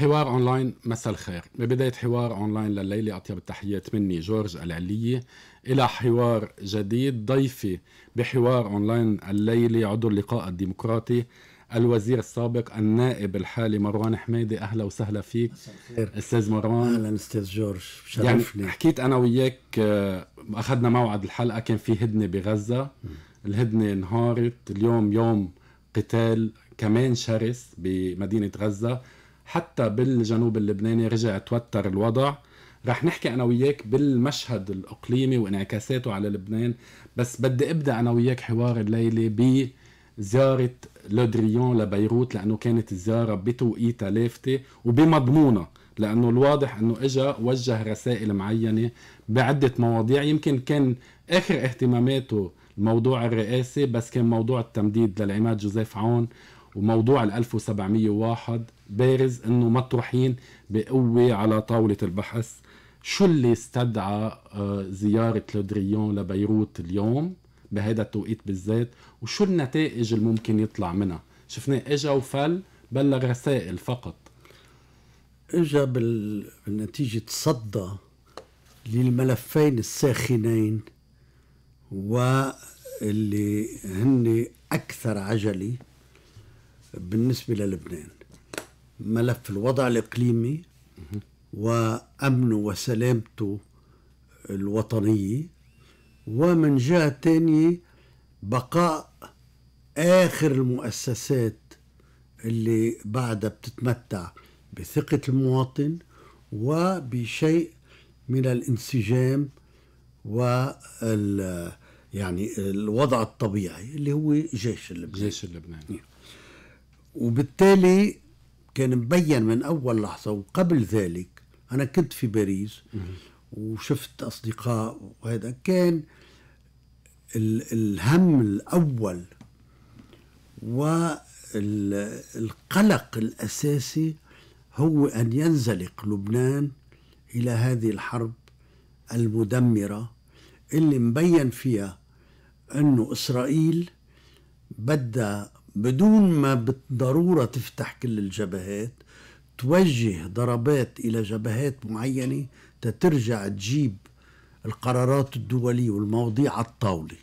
حوار اونلاين مساء الخير ببدايه حوار اونلاين لليله اطيب التحيات مني جورج العليه الى حوار جديد ضيفي بحوار اونلاين الليله عضو اللقاء الديمقراطي الوزير السابق النائب الحالي مروان حميدي اهلا وسهلا فيك استاذ مروان اهلا استاذ جورج يعني حكيت انا وياك آه، اخذنا موعد الحلقه كان في هدنه بغزه الهدنه انهارت اليوم يوم قتال كمان شرس بمدينه غزه حتى بالجنوب اللبناني رجع توتر الوضع رح نحكي انا وياك بالمشهد الاقليمي وانعكاساته على لبنان بس بدي ابدا انا وياك حوار الليله بزياره لودريون لبيروت لانه كانت الزياره بتوقيتها لافته وبمضمونه لانه الواضح انه اجا وجه رسائل معينه بعده مواضيع يمكن كان اخر اهتماماته الموضوع الرئاسي بس كان موضوع التمديد للعماد جوزيف عون وموضوع ال 1701 بارز انه مطروحين بقوه على طاوله البحث شو اللي استدعى آه، زياره لودريون لبيروت اليوم بهذا التوقيت بالذات وشو النتائج الممكن يطلع منها شفناه اجا وفل بلغ رسائل فقط اجا بالنتيجه تصدى للملفين الساخنين واللي هن اكثر عجله بالنسبه للبنان ملف الوضع الإقليمي وأمنه وسلامته الوطنية ومن جهة تانية بقاء آخر المؤسسات اللي بعدها بتتمتع بثقة المواطن وبشيء من الانسجام وال يعني الوضع الطبيعي اللي هو جيش اللبناني جيش اللبناني وبالتالي كان مبين من أول لحظة وقبل ذلك أنا كنت في باريس وشفت أصدقاء وهذا كان الهم الأول والقلق الأساسي هو أن ينزلق لبنان إلى هذه الحرب المدمرة اللي مبين فيها أنه إسرائيل بدها بدون ما بالضرورة تفتح كل الجبهات توجه ضربات إلى جبهات معينة تترجع تجيب القرارات الدولية والمواضيع على الطاولة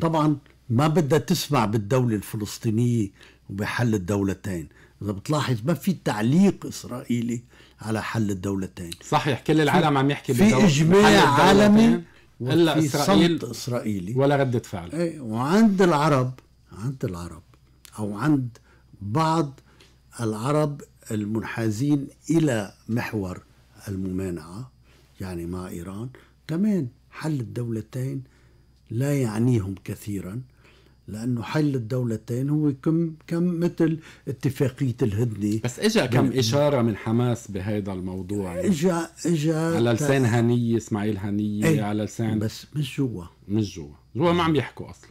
طبعا ما بدها تسمع بالدولة الفلسطينية وبحل الدولتين إذا بتلاحظ ما في تعليق إسرائيلي على حل الدولتين صحيح كل العالم عم يحكي في إجماع عالمي إلا إسرائيل إسرائيلي ولا ردة فعل ايه وعند العرب عند العرب أو عند بعض العرب المنحازين إلى محور الممانعة يعني مع إيران كمان حل الدولتين لا يعنيهم كثيرا لانه حل الدولتين هو كم كم مثل اتفاقيه الهدنه بس اجى كم اشاره من حماس بهذا الموضوع يعني اجى على لسان ت... هنيه اسماعيل هنيه ايه على لسان بس مش جوا مش جوا جوا ما عم يحكوا اصلا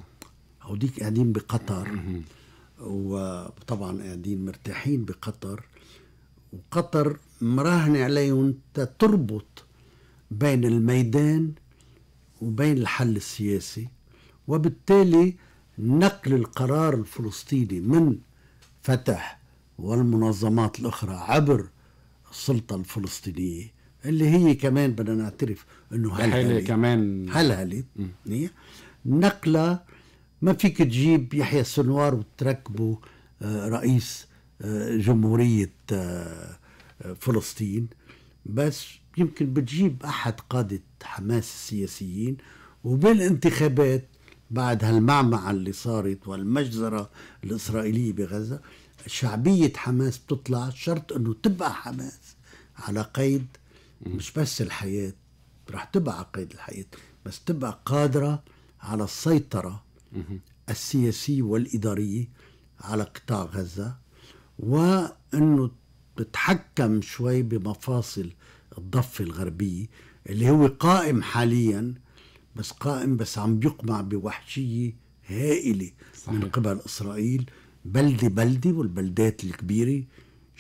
هوديك قاعدين بقطر وطبعا قاعدين مرتاحين بقطر وقطر مراهنة عليهم تربط بين الميدان وبين الحل السياسي وبالتالي نقل القرار الفلسطيني من فتح والمنظمات الأخرى عبر السلطة الفلسطينية اللي هي كمان بدنا نعترف انه هل كمان هلهلت نعم. نقلة ما فيك تجيب يحيى السنوار وتركبه آه، رئيس آه، جمهورية آه، فلسطين بس يمكن بتجيب أحد قادة حماس السياسيين وبالانتخابات بعد هالمعمعة اللي صارت والمجزرة الإسرائيلية بغزة شعبية حماس بتطلع شرط أنه تبقى حماس على قيد مش بس الحياة رح تبقى على قيد الحياة بس تبقى قادرة على السيطرة السياسية والإدارية على قطاع غزة وأنه تتحكم شوي بمفاصل الضفة الغربية اللي هو قائم حاليا بس قائم بس عم يقمع بوحشية هائلة صحيح. من قبل إسرائيل بلدة بلدة والبلدات الكبيرة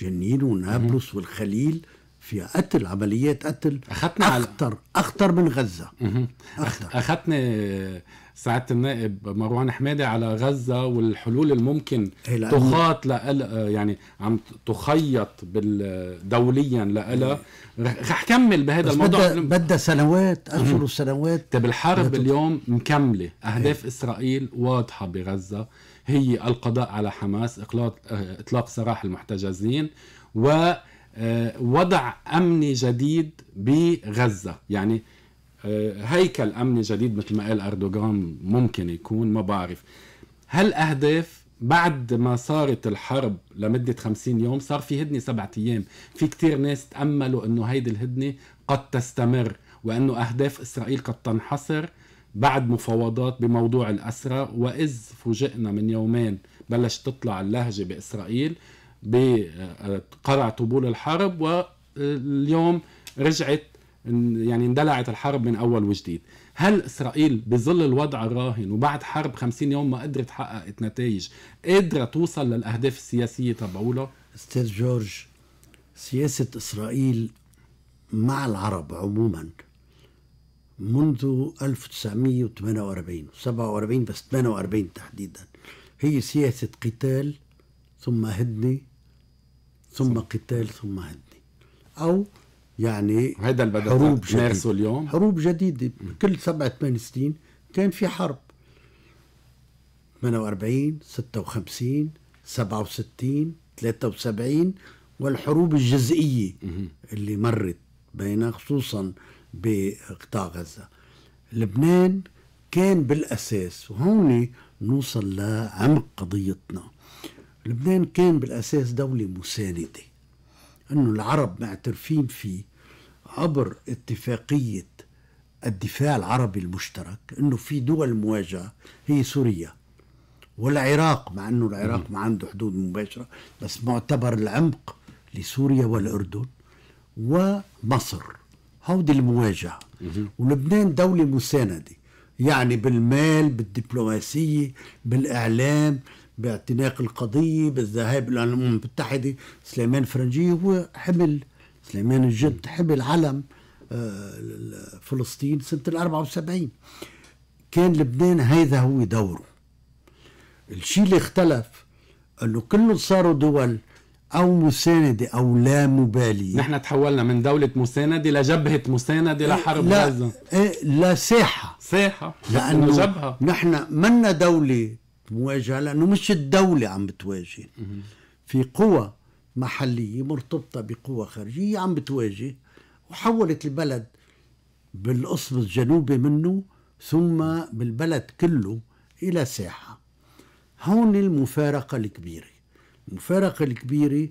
جنين ونابلس والخليل فيها قتل عمليات قتل أخذنا أخطر على... أخطر من غزة أخطر. أخذتني سعاده النائب مروان حمادي على غزه والحلول الممكن إيه، تخاط لأل... يعني عم تخيط بال... دوليا لألا إيه. رح اكمل بهذا الموضوع بدها سنوات اشهر وسنوات طيب الحرب اليوم مكمله اهداف هي. إيه. اسرائيل واضحه بغزه هي القضاء على حماس اطلاق آه، اطلاق سراح المحتجزين و آه، وضع امني جديد بغزه يعني آه، هيكل امني جديد مثل ما قال اردوغان ممكن يكون ما بعرف هالاهداف بعد ما صارت الحرب لمدة 50 يوم صار في هدنة سبعة أيام في كتير ناس تأملوا أنه هيدي الهدنة قد تستمر وأنه أهداف إسرائيل قد تنحصر بعد مفاوضات بموضوع الأسرى وإذ فوجئنا من يومين بلشت تطلع اللهجة بإسرائيل بقرع طبول الحرب واليوم رجعت يعني اندلعت الحرب من اول وجديد هل اسرائيل بظل الوضع الراهن وبعد حرب 50 يوم ما قدرت حققت نتائج قادره توصل للاهداف السياسيه تبعولها استاذ جورج سياسه اسرائيل مع العرب عموما منذ 1948 47 بس 48 تحديدا هي سياسة قتال ثم هدنة ثم قتال ثم هدنة أو يعني هذا البدء حروب جديدة اليوم حروب جديدة كل سبعة ثمان سنين كان في حرب 48 56 67 73 والحروب الجزئية اللي مرت بين خصوصا بقطاع غزة لبنان كان بالأساس وهون نوصل لعمق قضيتنا لبنان كان بالأساس دولة مساندة أنه العرب معترفين فيه عبر اتفاقية الدفاع العربي المشترك أنه في دول مواجهة هي سوريا والعراق مع أنه العراق ما عنده حدود مباشرة بس معتبر العمق لسوريا والأردن ومصر هودي المواجهة ولبنان دولة مساندة يعني بالمال بالدبلوماسية بالإعلام باعتناق القضية بالذهاب إلى الأمم المتحدة سليمان فرنجي هو حمل سليمان الجد حمل علم آه، فلسطين سنة ال 74 كان لبنان هذا هو دوره الشيء اللي اختلف انه كله صاروا دول او مساندة او لا مبالية نحن تحولنا من دولة مساندة لجبهة مساندة لحرب إيه، لا غزة إيه، لا ساحة ساحة لأنه جبهة نحن منا دولة مواجهه لانه مش الدوله عم بتواجه في قوى محليه مرتبطه بقوى خارجيه عم بتواجه وحولت البلد بالقصب الجنوبي منه ثم بالبلد كله الى ساحه هون المفارقه الكبيره المفارقه الكبيره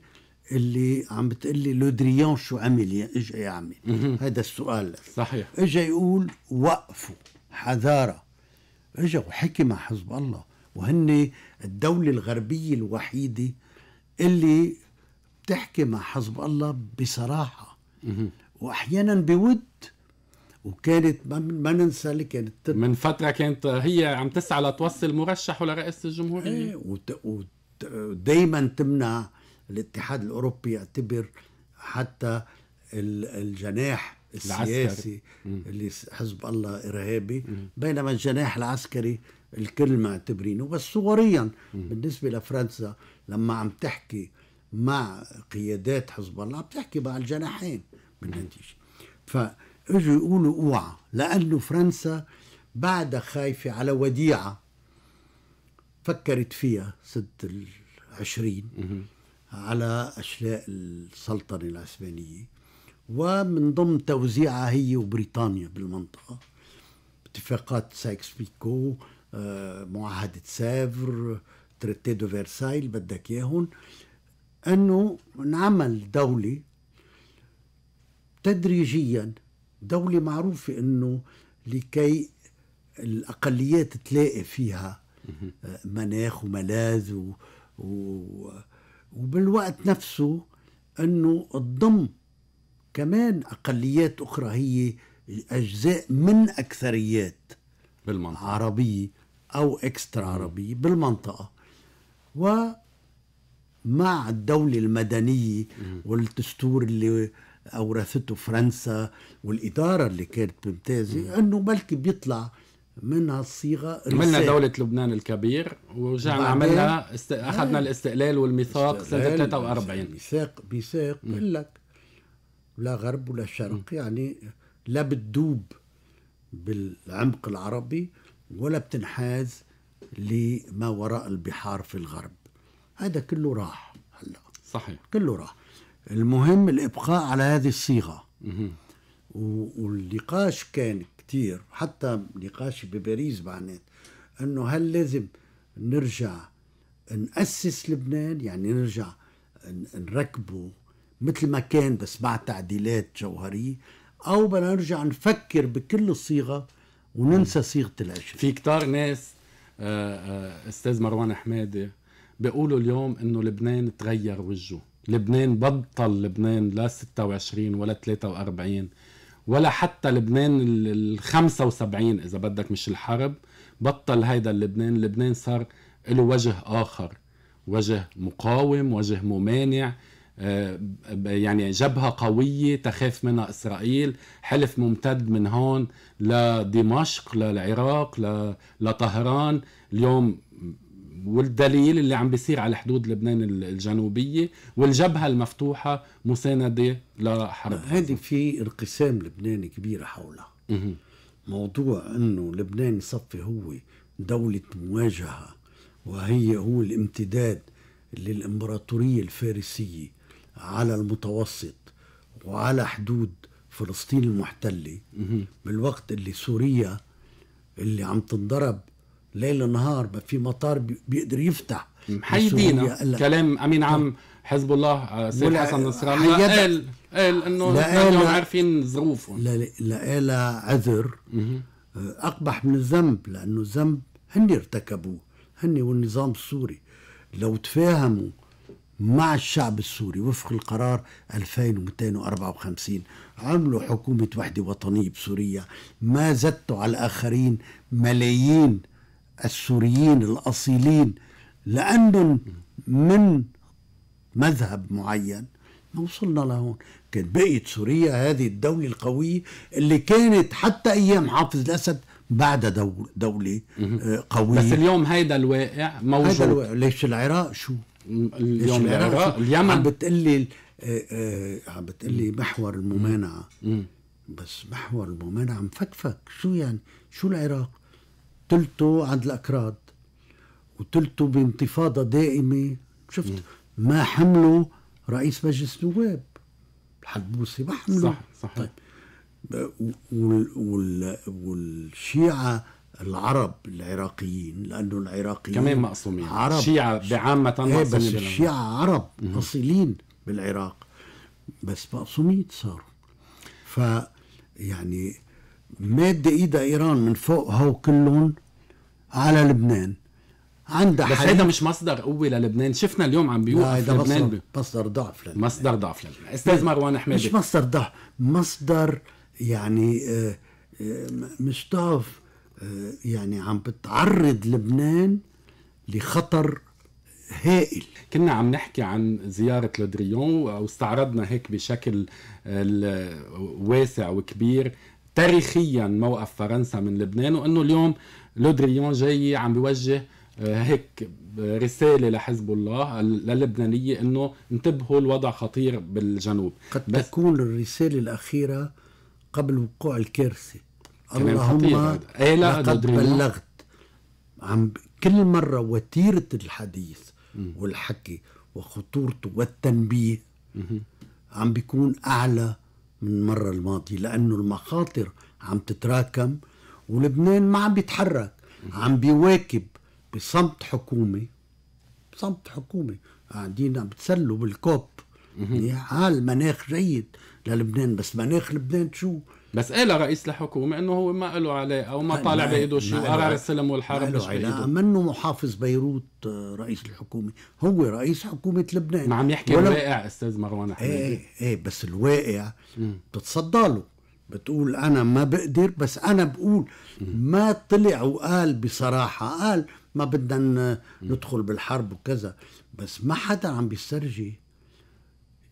اللي عم بتقلي لودريان شو عمل اجى يعمل هذا السؤال صحيح اجى يقول وقفوا حذاره اجى وحكي مع حزب الله وهن الدولة الغربية الوحيدة اللي بتحكي مع حزب الله بصراحة وأحيانا بود وكانت ما ننسى اللي كانت تب... من فترة كانت هي عم تسعى لتوصل مرشح لرئاسة الجمهورية ايه وت... وت... ودايما تمنع الاتحاد الأوروبي يعتبر حتى الجناح السياسي العسكري. اللي حزب الله إرهابي بينما الجناح العسكري الكل معتبرينه بس صوريا بالنسبه لفرنسا لما عم تحكي مع قيادات حزب الله عم تحكي مع الجناحين بالنتيجه فاجوا يقولوا اوعى لانه فرنسا بعد خايفه على وديعه فكرت فيها سنه العشرين على اشلاء السلطنه العثمانيه ومن ضمن توزيعها هي وبريطانيا بالمنطقه اتفاقات سايكس بيكو آه، معاهده سافر تريتي دو فيرساي اللي بدك اياهم انه انعمل دوله تدريجيا دوله معروفه انه لكي الاقليات تلاقي فيها آه، مناخ وملاذ و... و... وبالوقت نفسه انه تضم كمان اقليات اخرى هي اجزاء من اكثريات بالمنطقة. عربيه أو إكسترا عربي بالمنطقة ومع الدولة المدنية والدستور اللي أورثته فرنسا والإدارة اللي كانت ممتازة أنه بلكي بيطلع من هالصيغه عملنا دولة لبنان الكبير ورجعنا عملنا است... اخذنا إيه. الاستقلال والميثاق سنة 43 ميثاق ميثاق بقول لك لا غرب ولا شرق يعني لا بتدوب بالعمق العربي ولا بتنحاز لما وراء البحار في الغرب هذا كله راح هلا صحيح كله راح المهم الابقاء على هذه الصيغه والنقاش كان كثير حتى نقاشي بباريس معنات انه هل لازم نرجع نأسس لبنان يعني نرجع نركبه مثل ما كان بس مع تعديلات جوهريه او بدنا نرجع نفكر بكل الصيغه وننسى صيغه العشره في كتار ناس آه، آه، استاذ مروان حماده بيقولوا اليوم انه لبنان تغير وجهه لبنان بطل لبنان لا 26 ولا 43 ولا حتى لبنان ال 75 اذا بدك مش الحرب بطل هيدا لبنان لبنان صار له وجه اخر وجه مقاوم وجه ممانع آه، يعني جبهة قوية تخاف منها إسرائيل حلف ممتد من هون لدمشق للعراق لطهران اليوم والدليل اللي عم بيصير على حدود لبنان الجنوبيه والجبهه المفتوحه مسانده لحرب هذه في انقسام لبناني كبير حولها موضوع انه لبنان صفي هو دوله مواجهه وهي هو الامتداد للامبراطوريه الفارسيه على المتوسط وعلى حدود فلسطين المحتله بالوقت اللي سوريا اللي عم تنضرب ليل نهار ما في مطار بيقدر يفتح حيدينا كلام امين عام حزب الله آه، سيد حسن نصر الله قال قال, قال انه نحن عارفين ظروفهم لقى عذر آه، اقبح من الذنب لانه الذنب هن ارتكبوه هن والنظام السوري لو تفاهموا مع الشعب السوري وفق القرار 2254 عملوا حكومة وحدة وطنية بسوريا ما زدتوا على الآخرين ملايين السوريين الأصيلين لأنهم من مذهب معين ما وصلنا لهون كان بقيت سوريا هذه الدولة القوية اللي كانت حتى أيام حافظ الأسد بعد دولة آه، قوية بس اليوم هيدا الواقع موجود هيدا الواقع ليش العراق شو اليوم العراق اليمن عم بتقلي آه، آه، عم بتقلي محور الممانعه بس محور الممانعه مفكفك شو يعني شو العراق تلته عند الاكراد وتلته بانتفاضه دائمه شفت ما حملوا رئيس مجلس نواب الحدبوسي ما حملوا صح صح طيب والشيعه العرب العراقيين لانه العراقيين كمان مقسومين عرب شيعة بعامة إيه، بس الشيعة عرب اصيلين بالعراق بس مقسومين صاروا ف يعني مادة ايدها ايران من فوق هو كلهم على لبنان عندها بس هيدا مش مصدر قوه للبنان شفنا اليوم عم بيوقف هيدا لبنان مصدر, مصدر ضعف للبنان مصدر ضعف للبنان استاذ إيه، مروان حمادي مش مصدر ضعف مصدر يعني آه، آه، مش ضعف آه، يعني عم بتعرض لبنان لخطر هائل كنا عم نحكي عن زيارة لودريون واستعرضنا هيك بشكل آه، واسع وكبير تاريخيا موقف فرنسا من لبنان وانه اليوم لودريون جاي عم بيوجه آه، هيك رساله لحزب الله للبنانيه انه انتبهوا الوضع خطير بالجنوب قد تكون الرساله الاخيره قبل وقوع الكارثه اللهم اي لا لقد بلغت عم كل مره وتيره الحديث والحكي وخطورته والتنبيه عم بيكون اعلى من المره الماضيه لانه المخاطر عم تتراكم ولبنان ما عم بيتحرك عم بيواكب بصمت حكومه بصمت حكومه قاعدين عم بتسلوا بالكوب حال مناخ جيد للبنان بس مناخ لبنان شو بس قال رئيس الحكومه انه هو ما له علاقه وما طالع بايده شيء وقرار السلم والحرب مش بايده منه محافظ بيروت آه، رئيس الحكومه هو رئيس حكومه لبنان ما عم يحكي ولو... الواقع استاذ مروان احمد ايه ايه بس الواقع بتتصدى له بتقول انا ما بقدر بس انا بقول ما طلع وقال بصراحه قال ما بدنا ندخل بالحرب وكذا بس ما حدا عم بيسترجي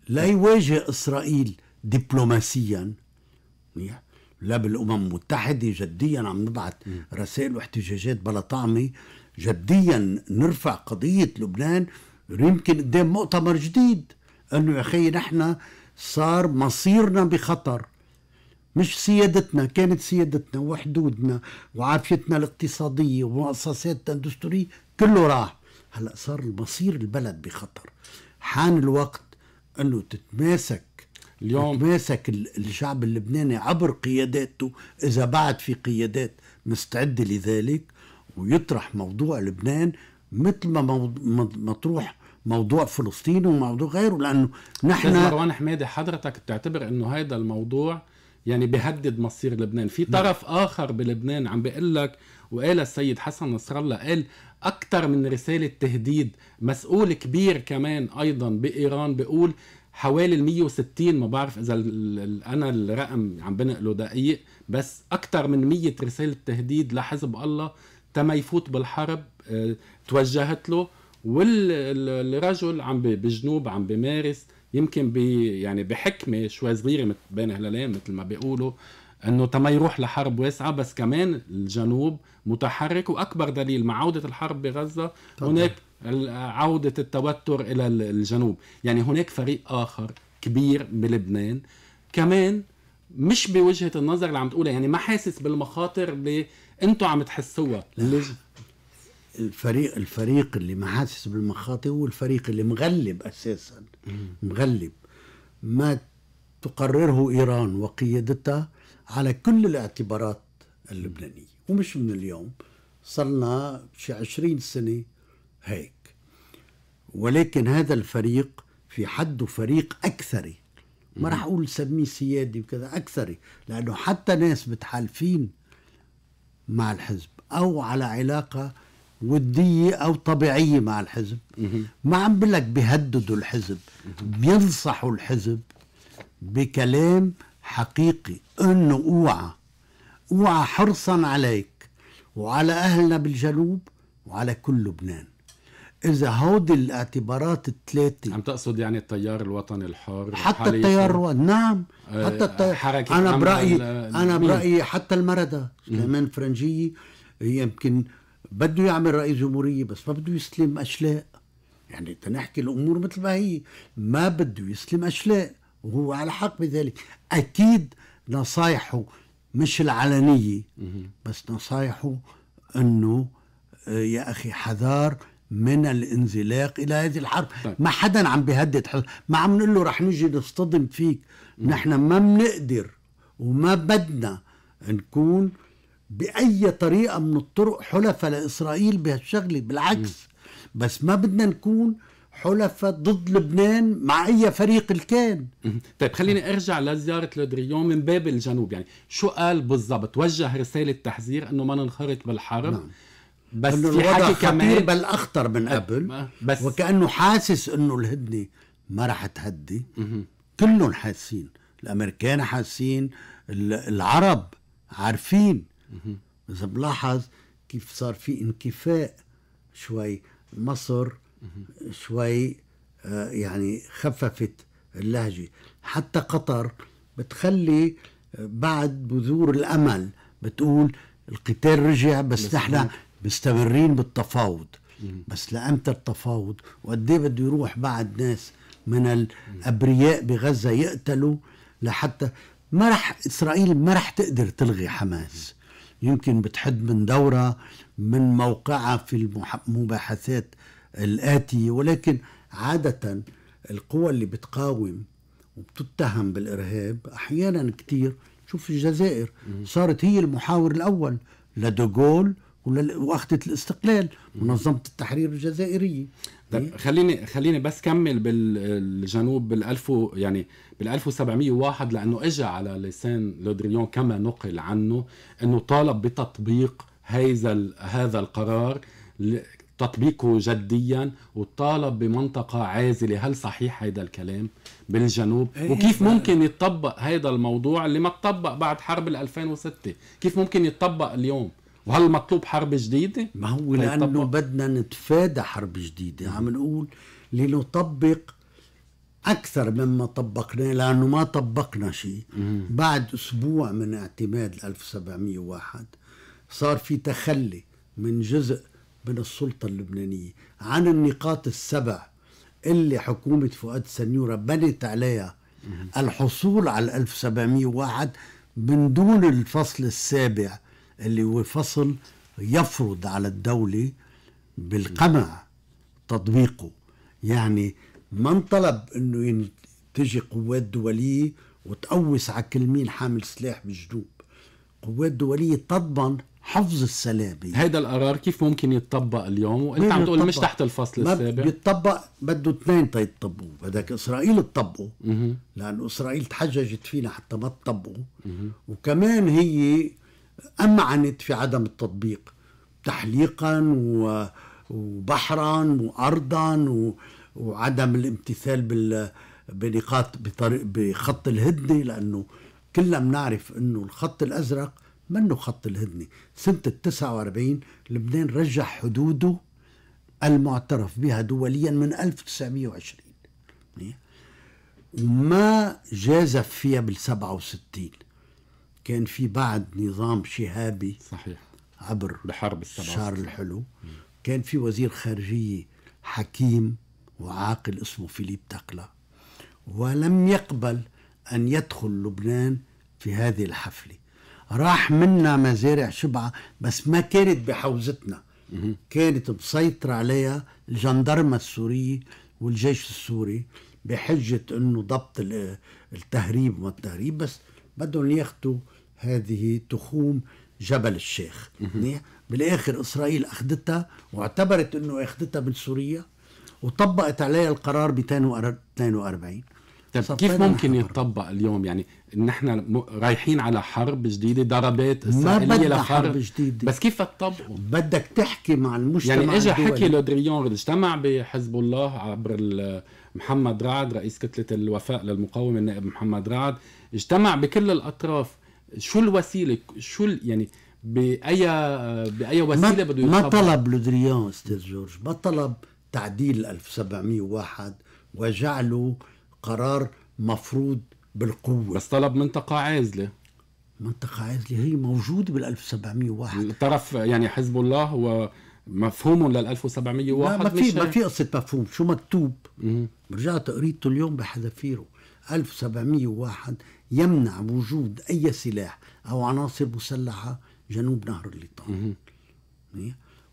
لا يواجه اسرائيل دبلوماسيا منيح لا بالامم المتحده جديا عم نبعث رسائل واحتجاجات بلا طعمه جديا نرفع قضيه لبنان يمكن قدام مؤتمر جديد انه يا اخي نحن صار مصيرنا بخطر مش سيادتنا كانت سيادتنا وحدودنا وعافيتنا الاقتصادية ومؤسساتنا الدستورية كله راح هلأ صار مصير البلد بخطر حان الوقت أنه تتماسك اليوم يتماسك الشعب اللبناني عبر قياداته إذا بعد في قيادات مستعدة لذلك ويطرح موضوع لبنان مثل ما مطروح موضوع فلسطين وموضوع غيره لأنه نحن مروان حمادي حضرتك بتعتبر أنه هذا الموضوع يعني بيهدد مصير لبنان في نعم. طرف نعم. آخر بلبنان عم بيقول لك وقال السيد حسن نصر الله قال أكثر من رسالة تهديد مسؤول كبير كمان أيضا بإيران بيقول حوالي ال 160 ما بعرف اذا انا الرقم عم بنقله دقيق بس اكثر من 100 رساله تهديد لحزب الله تما يفوت بالحرب اه توجهت له والرجل عم بالجنوب عم بمارس يمكن بي يعني بحكمه شوي صغيره بين هلالين مثل ما بيقولوا انه تما يروح لحرب واسعه بس كمان الجنوب متحرك واكبر دليل مع عوده الحرب بغزه هناك عودة التوتر إلى الجنوب يعني هناك فريق آخر كبير بلبنان كمان مش بوجهة النظر اللي عم تقولها يعني ما حاسس بالمخاطر اللي انتم عم تحسوها الفريق الفريق اللي ما حاسس بالمخاطر هو الفريق اللي مغلب اساسا مغلب ما تقرره ايران وقيادتها على كل الاعتبارات اللبنانيه ومش من اليوم صرنا شي 20 سنه هيك ولكن هذا الفريق في حده فريق أكثري ما راح أقول سميه سيادي وكذا أكثري لأنه حتى ناس متحالفين مع الحزب أو على علاقة ودية أو طبيعية مع الحزب ما عم بقول لك بيهددوا الحزب بينصحوا الحزب بكلام حقيقي انه اوعى اوعى حرصا عليك وعلى اهلنا بالجنوب وعلى كل لبنان اذا هودي الاعتبارات الثلاثه عم تقصد يعني التيار الوطني الحر حتى التيار الوطني نعم آه حتى التيار حركة انا برايي انا برايي حتى المرده سليمان فرنجيه يمكن بده يعمل رئيس جمهوريه بس ما بده يسلم اشلاء يعني تنحكي الامور مثل ما هي ما بده يسلم اشلاء وهو على حق بذلك اكيد نصايحه مش العلنيه بس نصايحه انه آه، يا اخي حذار من الانزلاق الى هذه الحرب طيب. ما حدا عم بيهدد حل... ما عم نقول له رح نجي نصطدم فيك م. نحن ما بنقدر وما بدنا نكون باي طريقه من الطرق حلفاء لاسرائيل بهالشغله بالعكس م. بس ما بدنا نكون حلفاء ضد لبنان مع اي فريق الكان طيب خليني آه. ارجع لزياره لودريون من باب الجنوب يعني شو قال بالضبط وجه رساله تحذير انه ما ننخرط بالحرب نعم. بس في حكي كمان بل اخطر من قبل بس وكانه حاسس انه الهدنه ما رح تهدي كلهم حاسين الامريكان حاسين العرب عارفين اذا بلاحظ كيف صار في انكفاء شوي مصر شوي آه، يعني خففت اللهجه حتى قطر بتخلي آه، بعد بذور الامل بتقول القتال رجع بس نحن مستمرين بالتفاوض بس لامتى التفاوض وقد ايه بده يروح بعد ناس من الابرياء بغزه يقتلوا لحتى ما رح اسرائيل ما رح تقدر تلغي حماس يمكن بتحد من دورها من موقعها في المباحثات الاتيه ولكن عاده القوى اللي بتقاوم وبتتهم بالارهاب احيانا كثير شوف الجزائر صارت هي المحاور الاول لدوغول ولا واخذت الاستقلال منظمه التحرير الجزائريه طيب، إيه؟ خليني خليني بس كمل بالجنوب بال 1000 يعني بال 1701 لانه اجى على لسان لودريون كما نقل عنه انه طالب بتطبيق هذا هذا القرار تطبيقه جديا وطالب بمنطقة عازلة هل صحيح هذا الكلام بالجنوب إيه، إيه، وكيف ممكن يتطبق هذا الموضوع اللي ما تطبق بعد حرب ال 2006 كيف ممكن يتطبق اليوم وهل مطلوب حرب جديده؟ ما هو طيب، لانه بدنا نتفادى حرب جديده عم نقول لنطبق اكثر مما طبقناه لانه ما طبقنا شيء بعد اسبوع من اعتماد 1701 صار في تخلي من جزء من السلطه اللبنانيه عن النقاط السبع اللي حكومه فؤاد سنيوره بنت عليها الحصول على 1701 من دون الفصل السابع اللي هو فصل يفرض على الدولة بالقمع تطبيقه يعني ما انطلب انه تجي قوات دولية وتقوس على كل مين حامل سلاح بالجنوب قوات دولية تضمن حفظ السلام هيدا القرار كيف ممكن يتطبق اليوم وانت عم تقول مش تحت الفصل السابع بيتطبق بده اثنين طيب تيطبقوا بدك اسرائيل تطبقه لانه اسرائيل تحججت فينا حتى ما تطبقه وكمان هي أمعنت عنت في عدم التطبيق تحليقا وبحرا وأرضا وعدم الامتثال بال بنقاط بطريق بخط الهدنة لأنه كلنا بنعرف أنه الخط الأزرق منه خط الهدنة سنة التسعة واربعين لبنان رجح حدوده المعترف بها دوليا من 1920 وما جازف فيها بال 67 كان في بعد نظام شهابي صحيح عبر بحرب الشهر الحلو كان في وزير خارجية حكيم وعاقل اسمه فيليب تقلا ولم يقبل أن يدخل لبنان في هذه الحفلة راح منا مزارع شبعة بس ما كانت بحوزتنا كانت مسيطرة عليها الجندرمة السورية والجيش السوري بحجة أنه ضبط التهريب وما التهريب بس بدهم ياخذوا هذه تخوم جبل الشيخ بالاخر اسرائيل اخذتها واعتبرت انه اخذتها من سوريا وطبقت عليها القرار ب 42 طيب كيف ممكن يطبق اليوم يعني نحن رايحين على حرب جديده ضربات اسرائيليه لحرب حرب جديده بس كيف تطبقه بدك تحكي مع المجتمع يعني اجى حكي لودريون اجتمع بحزب الله عبر محمد رعد رئيس كتله الوفاء للمقاومه النائب محمد رعد اجتمع بكل الاطراف شو الوسيله شو يعني باي باي وسيله بده ما طلب لودريان استاذ جورج ما طلب تعديل 1701 وجعله قرار مفروض بالقوه بس طلب منطقه عازله منطقه عازله هي موجوده بال 1701 طرف يعني حزب الله هو مفهومهم لل 1701 ما في ما في قصه مفهوم شو مكتوب رجعت قريته اليوم بحذافيره 1701 يمنع وجود أي سلاح أو عناصر مسلحة جنوب نهر الليطان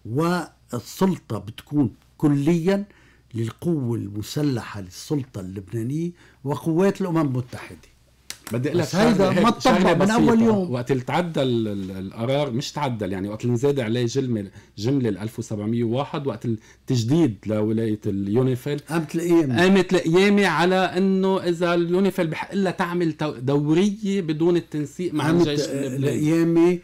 والسلطة بتكون كليا للقوة المسلحة للسلطة اللبنانية وقوات الأمم المتحدة بدي اقول لك هيدا ما تطبق من اول يوم وقت اللي تعدى القرار مش تعدل يعني وقت اللي انزاد عليه جمله جمله ال 1701 وقت التجديد لولايه اليونيفيل قامت القيامه قامت القيامه على انه اذا اليونيفيل بحق لها تعمل دوريه بدون التنسيق مع الجيش القيامه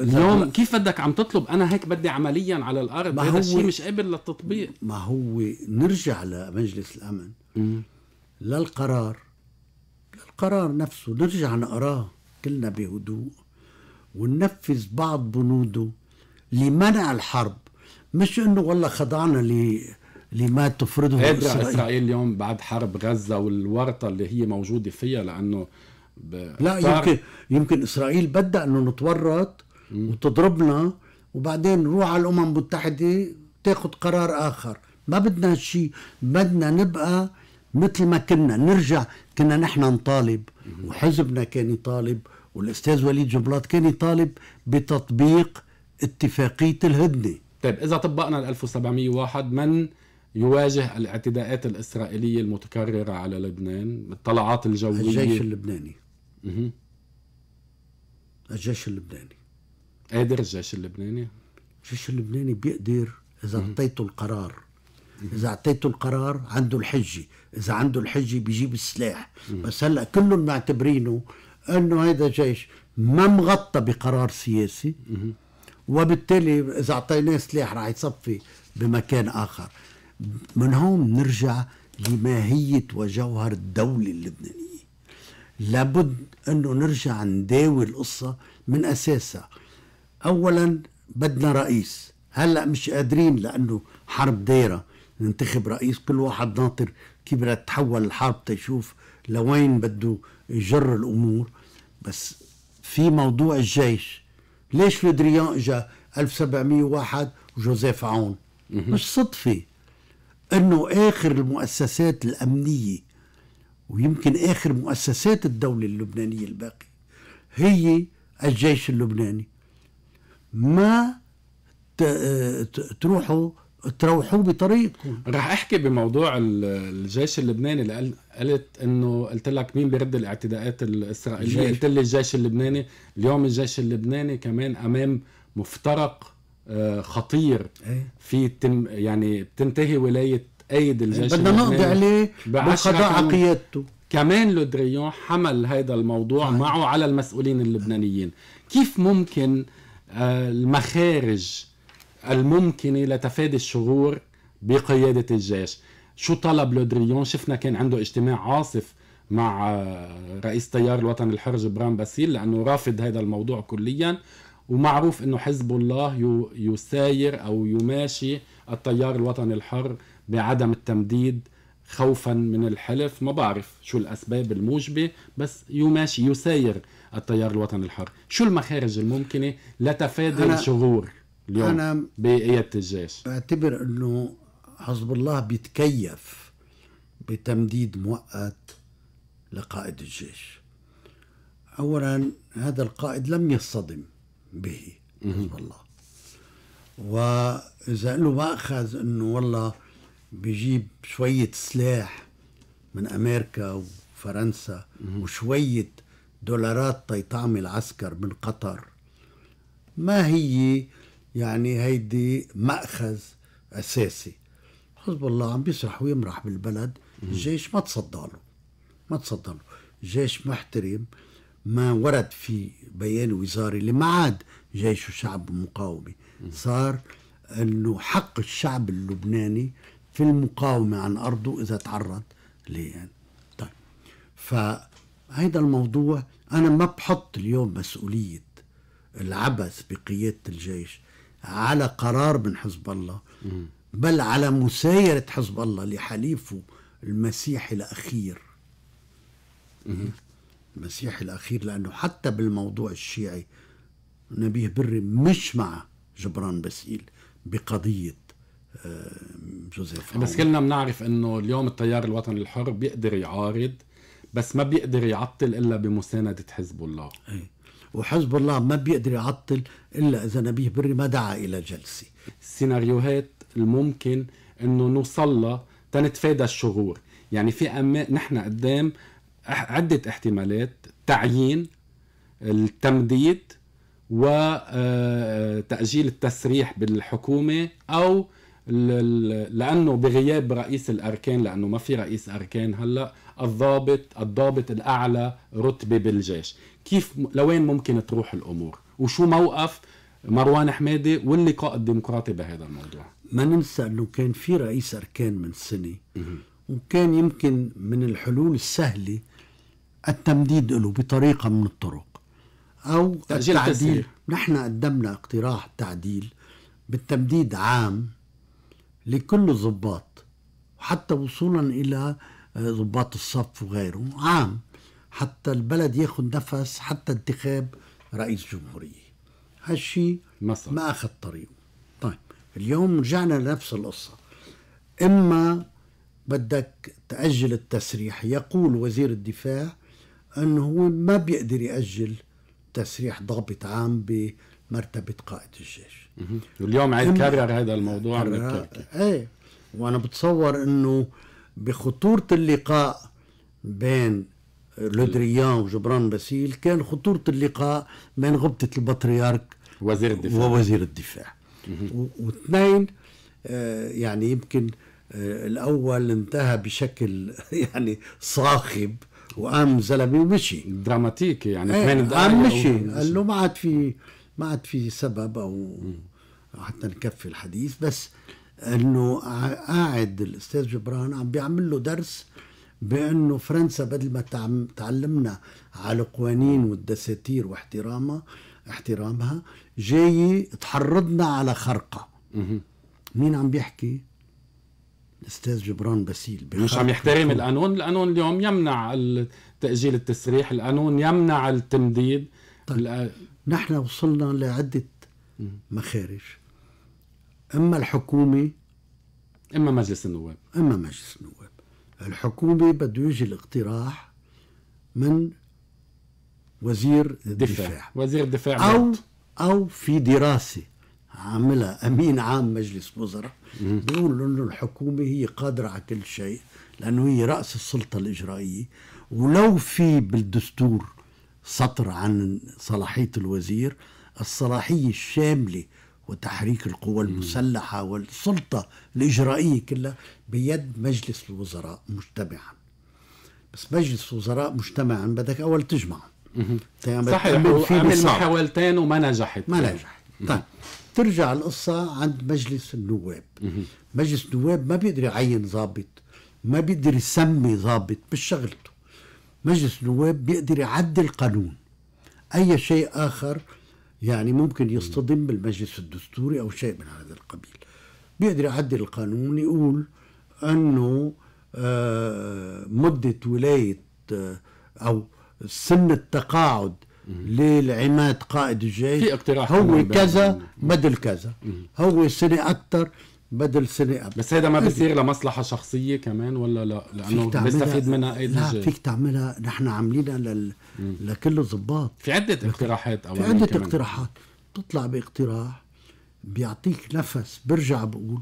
اليوم كيف بدك عم تطلب انا هيك بدي عمليا على الارض هذا الشيء مش قابل للتطبيق ما هو نرجع لمجلس الامن للقرار القرار نفسه نرجع نقراه كلنا بهدوء وننفذ بعض بنوده لمنع الحرب مش انه والله خضعنا ل لما تفرضه إسرائيل. اسرائيل اليوم بعد حرب غزه والورطه اللي هي موجوده فيها لانه لا يمكن يمكن اسرائيل بدها انه نتورط وتضربنا وبعدين نروح على الامم المتحده تاخذ قرار اخر ما بدنا شيء بدنا نبقى مثل ما كنا نرجع كنا نحن نطالب وحزبنا كان يطالب والاستاذ وليد جبلاط كان يطالب بتطبيق اتفاقيه الهدنه طيب اذا طبقنا ال 1701 من يواجه الاعتداءات الاسرائيليه المتكرره على لبنان الطلعات الجويه الجيش اللبناني مه. الجيش اللبناني قادر الجيش اللبناني الجيش اللبناني بيقدر اذا اعطيته القرار اذا اعطيته القرار عنده الحجه اذا عنده الحجه بيجيب السلاح بس هلا كلهم معتبرينه انه هيدا جيش ما مغطى بقرار سياسي وبالتالي اذا اعطيناه سلاح رح يصفي بمكان اخر من هون نرجع لماهيه وجوهر الدوله اللبنانيه لابد انه نرجع نداوي القصه من اساسها اولا بدنا رئيس هلا مش قادرين لانه حرب دايره ننتخب رئيس كل واحد ناطر كيف بدها تتحول الحرب تشوف لوين بده يجر الامور بس في موضوع الجيش ليش لودريان اجى 1701 وجوزيف عون مش صدفه انه اخر المؤسسات الامنيه ويمكن اخر مؤسسات الدوله اللبنانيه الباقيه هي الجيش اللبناني ما تروحوا تروحوه بطريقكم راح احكي بموضوع الجيش اللبناني اللي قلت انه قلت لك مين بيرد الاعتداءات الاسرائيليه قلت لي الجيش اللبناني اليوم الجيش اللبناني كمان امام مفترق آه، خطير إيه. في تم يعني بتنتهي ولايه ايد الجيش بدنا نقضي عليه بالقضاء على قيادته كمان لودريون حمل هذا الموضوع معه على المسؤولين اللبنانيين كيف ممكن آه، المخارج الممكنة لتفادي الشغور بقيادة الجيش شو طلب لودريون شفنا كان عنده اجتماع عاصف مع آه، رئيس تيار الوطن الحر جبران باسيل لأنه رافض هذا الموضوع كليا ومعروف أنه حزب الله يساير أو يماشي التيار الوطني الحر بعدم التمديد خوفا من الحلف ما بعرف شو الأسباب الموجبة بس يماشي يساير التيار الوطني الحر شو المخارج الممكنة لتفادي الشغور اليوم أنا بقيادة الجيش بعتبر أنه حزب الله بيتكيف بتمديد مؤقت لقائد الجيش أولا هذا القائد لم يصطدم به حزب الله وإذا له مأخذ أنه والله بيجيب شوية سلاح من أمريكا وفرنسا وشوية دولارات تيطعم العسكر من قطر ما هي يعني هيدي مأخذ أساسي حزب الله عم بيسرح ويمرح بالبلد الجيش ما تصدى له ما تصدى له جيش محترم ما ورد في بيان وزاري اللي ما عاد جيش وشعب مقاومة صار انه حق الشعب اللبناني في المقاومة عن أرضه إذا تعرض ليه طيب فهيدا الموضوع أنا ما بحط اليوم مسؤولية العبث بقيادة الجيش على قرار من حزب الله بل على مسايرة حزب الله لحليفه المسيحي الأخير المسيحي الأخير لأنه حتى بالموضوع الشيعي نبيه بري مش مع جبران باسيل بقضية آه، جوزيف بس كلنا بنعرف انه اليوم التيار الوطني الحر بيقدر يعارض بس ما بيقدر يعطل الا بمسانده حزب الله أي. وحزب الله ما بيقدر يعطل إلا إذا نبيه بري ما دعا إلى جلسة السيناريوهات الممكن أنه نوصل تنتفادى الشغور يعني في أم... نحن قدام عدة احتمالات تعيين التمديد وتأجيل آه، التسريح بالحكومة أو لأنه بغياب رئيس الأركان لأنه ما في رئيس أركان هلأ الضابط الضابط الأعلى رتبة بالجيش كيف لوين ممكن تروح الامور وشو موقف مروان حميدي واللقاء الديمقراطي بهذا الموضوع ما ننسى انه كان في رئيس اركان من سنه وكان يمكن من الحلول السهله التمديد له بطريقه من الطرق او تأجيل التعديل تسير. نحن قدمنا اقتراح تعديل بالتمديد عام لكل الضباط حتى وصولا الى آه، ضباط الصف وغيره عام حتى البلد ياخذ نفس حتى انتخاب رئيس جمهورية هالشي مصر. ما أخذ طريقه طيب اليوم رجعنا لنفس القصة إما بدك تأجل التسريح يقول وزير الدفاع أنه هو ما بيقدر يأجل تسريح ضابط عام بمرتبة قائد الجيش واليوم عاد كرر هذا الموضوع ايه وأنا بتصور أنه بخطورة اللقاء بين لودريان وجبران باسيل كان خطورة اللقاء من غبطة البطريرك وزير الدفاع ووزير الدفاع واثنين آه، يعني يمكن آه، الأول انتهى بشكل يعني صاخب وقام زلمه ومشي دراماتيكي يعني إيه، ثمان دقائق قام مشي قال له ما عاد في ما عاد في سبب او حتى نكفي الحديث بس انه قاعد الاستاذ جبران عم بيعمل له درس بانه فرنسا بدل ما تعلمنا على القوانين والدساتير واحترامها احترامها جاي تحرضنا على خرقه مين عم بيحكي الاستاذ جبران باسيل مش عم يحترم القانون القانون اليوم يمنع تاجيل التسريح القانون يمنع التمديد طيب. الأ... نحن وصلنا لعده مخارج اما الحكومه اما مجلس النواب اما مجلس النواب الحكومة بده يجي الاقتراح من وزير الدفاع, وزير الدفاع أو مات. أو في دراسة عاملها أمين عام مجلس وزراء بيقول إنه الحكومة هي قادرة على كل شيء لأنه هي رأس السلطة الإجرائية ولو في بالدستور سطر عن صلاحية الوزير الصلاحية الشاملة وتحريك القوى المسلحة والسلطة الإجرائية كلها بيد مجلس الوزراء مجتمعا بس مجلس الوزراء مجتمعا بدك أول تجمعه صحيح عمل محاولتين وما نجحت ما نجحت طيب ترجع القصة عند مجلس النواب مجلس النواب ما بيقدر يعين ضابط ما بيقدر يسمي ضابط مش شغلته مجلس النواب بيقدر يعدل قانون أي شيء آخر يعني ممكن يصطدم بالمجلس الدستوري أو شيء من هذا القبيل بيقدر يعدل القانون يقول أنه آه، مدة ولاية آه، أو سن التقاعد للعماد قائد الجيش في اقتراح هو كذا بدل كذا هو سنة أكثر بدل سنه قبل بس هيدا ما بيصير لمصلحه شخصيه كمان ولا لا لانه بيستفيد منها اي لا فيك تعملها نحن عاملينها لل... لكل الضباط في عده اقتراحات في عده كمان. اقتراحات بتطلع باقتراح بيعطيك نفس برجع بقول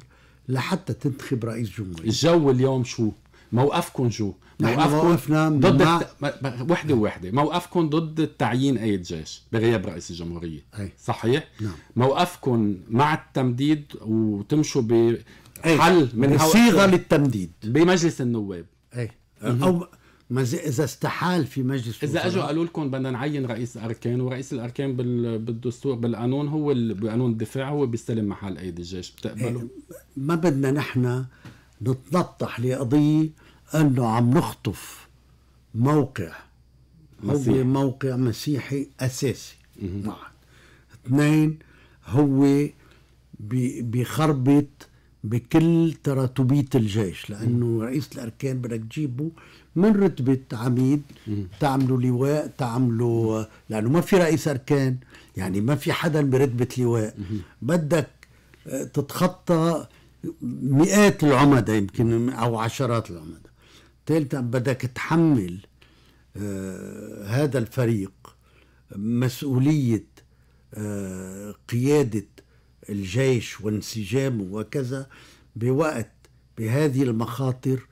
لحتى تنتخب رئيس جمهوريه الجو اليوم شو موقفكم شو؟ موقفكم ضد مع... الت... وحده وحده، موقفكم ضد التعيين اي جيش بغياب رئيس الجمهوريه أي. صحيح؟ نعم موقفكم مع التمديد وتمشوا بحل من صيغه للتمديد بمجلس النواب اي او مز... اذا استحال في مجلس اذا اجوا قالوا لكم بدنا نعين رئيس اركان ورئيس الاركان بال... بالدستور بالقانون هو ال... بقانون الدفاع هو بيستلم محل ايدي الجيش بتقبلوا؟ إيه، ما بدنا نحن نتنطح لقضيه قال له عم نخطف موقع هو موقع مسيحي أساسي واحد نعم. اثنين هو بخربط بكل تراتبية الجيش لأنه رئيس الأركان بدك تجيبه من رتبة عميد تعملوا لواء تعملوا لأنه ما في رئيس أركان يعني ما في حدا برتبة لواء بدك آه، تتخطى مئات العمدة يمكن أو عشرات العمدة ثالثا بدك تحمل آه هذا الفريق مسؤولية آه قيادة الجيش وانسجامه وكذا بوقت بهذه المخاطر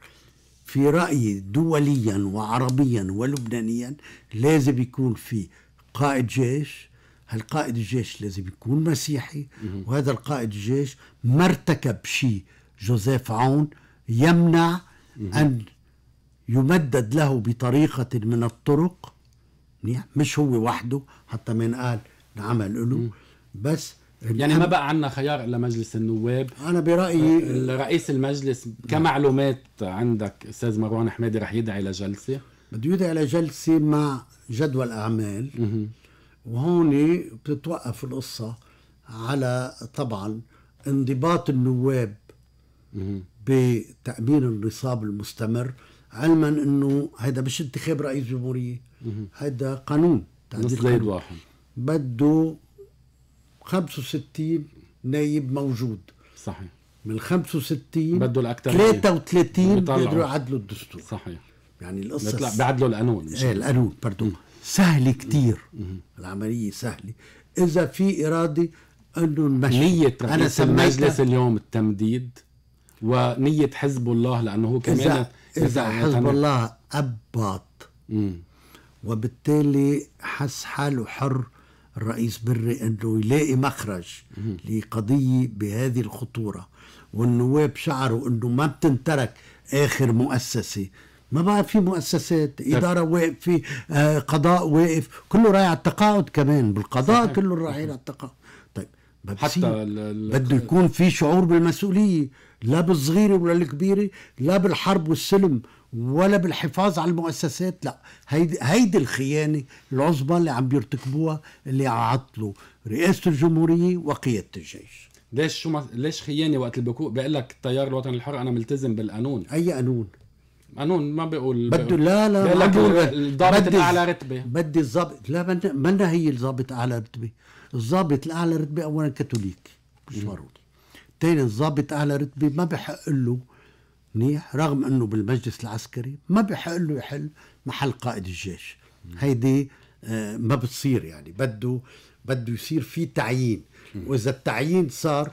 في رأيي دوليا وعربيا ولبنانيا لازم يكون في قائد جيش هالقائد الجيش لازم يكون مسيحي وهذا القائد الجيش ما ارتكب شيء جوزيف عون يمنع أن يمدد له بطريقة من الطرق مش هو وحده حتى من قال نعمل له بس يعني ما بقى عندنا خيار الا مجلس النواب انا برايي آه، رئيس المجلس كمعلومات عندك استاذ مروان حمادي رح يدعي لجلسه بده يدعي لجلسه مع جدول اعمال وهون بتتوقف القصه على طبعا انضباط النواب بتامين النصاب المستمر علما انه هيدا مش انتخاب رئيس جمهوريه هيدا قانون تعديل قانون واحد بده 65 نايب موجود صحيح من 65 بده الاكثر 33 بيقدروا يعدلوا الدستور صحيح يعني القصه بيطلع بيعدلوا القانون ايه القانون بردون سهل كثير العمليه سهله اذا في اراده انه نمشي نية انا سميت المجلس اليوم التمديد ونية حزب الله لانه هو كمان اذا حزب الله أباط وبالتالي حس حاله حر الرئيس بري انه يلاقي مخرج لقضيه بهذه الخطوره والنواب شعروا انه ما بتنترك اخر مؤسسه ما بقى في مؤسسات طيب. اداره واقفه آه قضاء واقف كله رايح على التقاعد كمان بالقضاء صحيح. كله رايح على التقاعد طيب حتى بده يكون في شعور بالمسؤوليه لا بالصغيرة ولا الكبيرة لا بالحرب والسلم ولا بالحفاظ على المؤسسات لا هيدي, هيدي الخيانة العظمى اللي عم بيرتكبوها اللي عطلوا رئاسة الجمهورية وقيادة الجيش ليش شو ما... ليش خيانه وقت اللي بقول لك التيار الوطني الحر انا ملتزم بالقانون اي قانون قانون ما بقول بده لا لا بقول الضابط الاعلى رتبه بدي الضابط لا منا هي الضابط اعلى رتبه الضابط الاعلى رتبه اولا كاثوليك مش ضروري تاني الضابط أعلى رتبة ما بحق له منيح رغم أنه بالمجلس العسكري ما بحق له يحل محل قائد الجيش هيدي آه ما بتصير يعني بده بده يصير في تعيين وإذا التعيين صار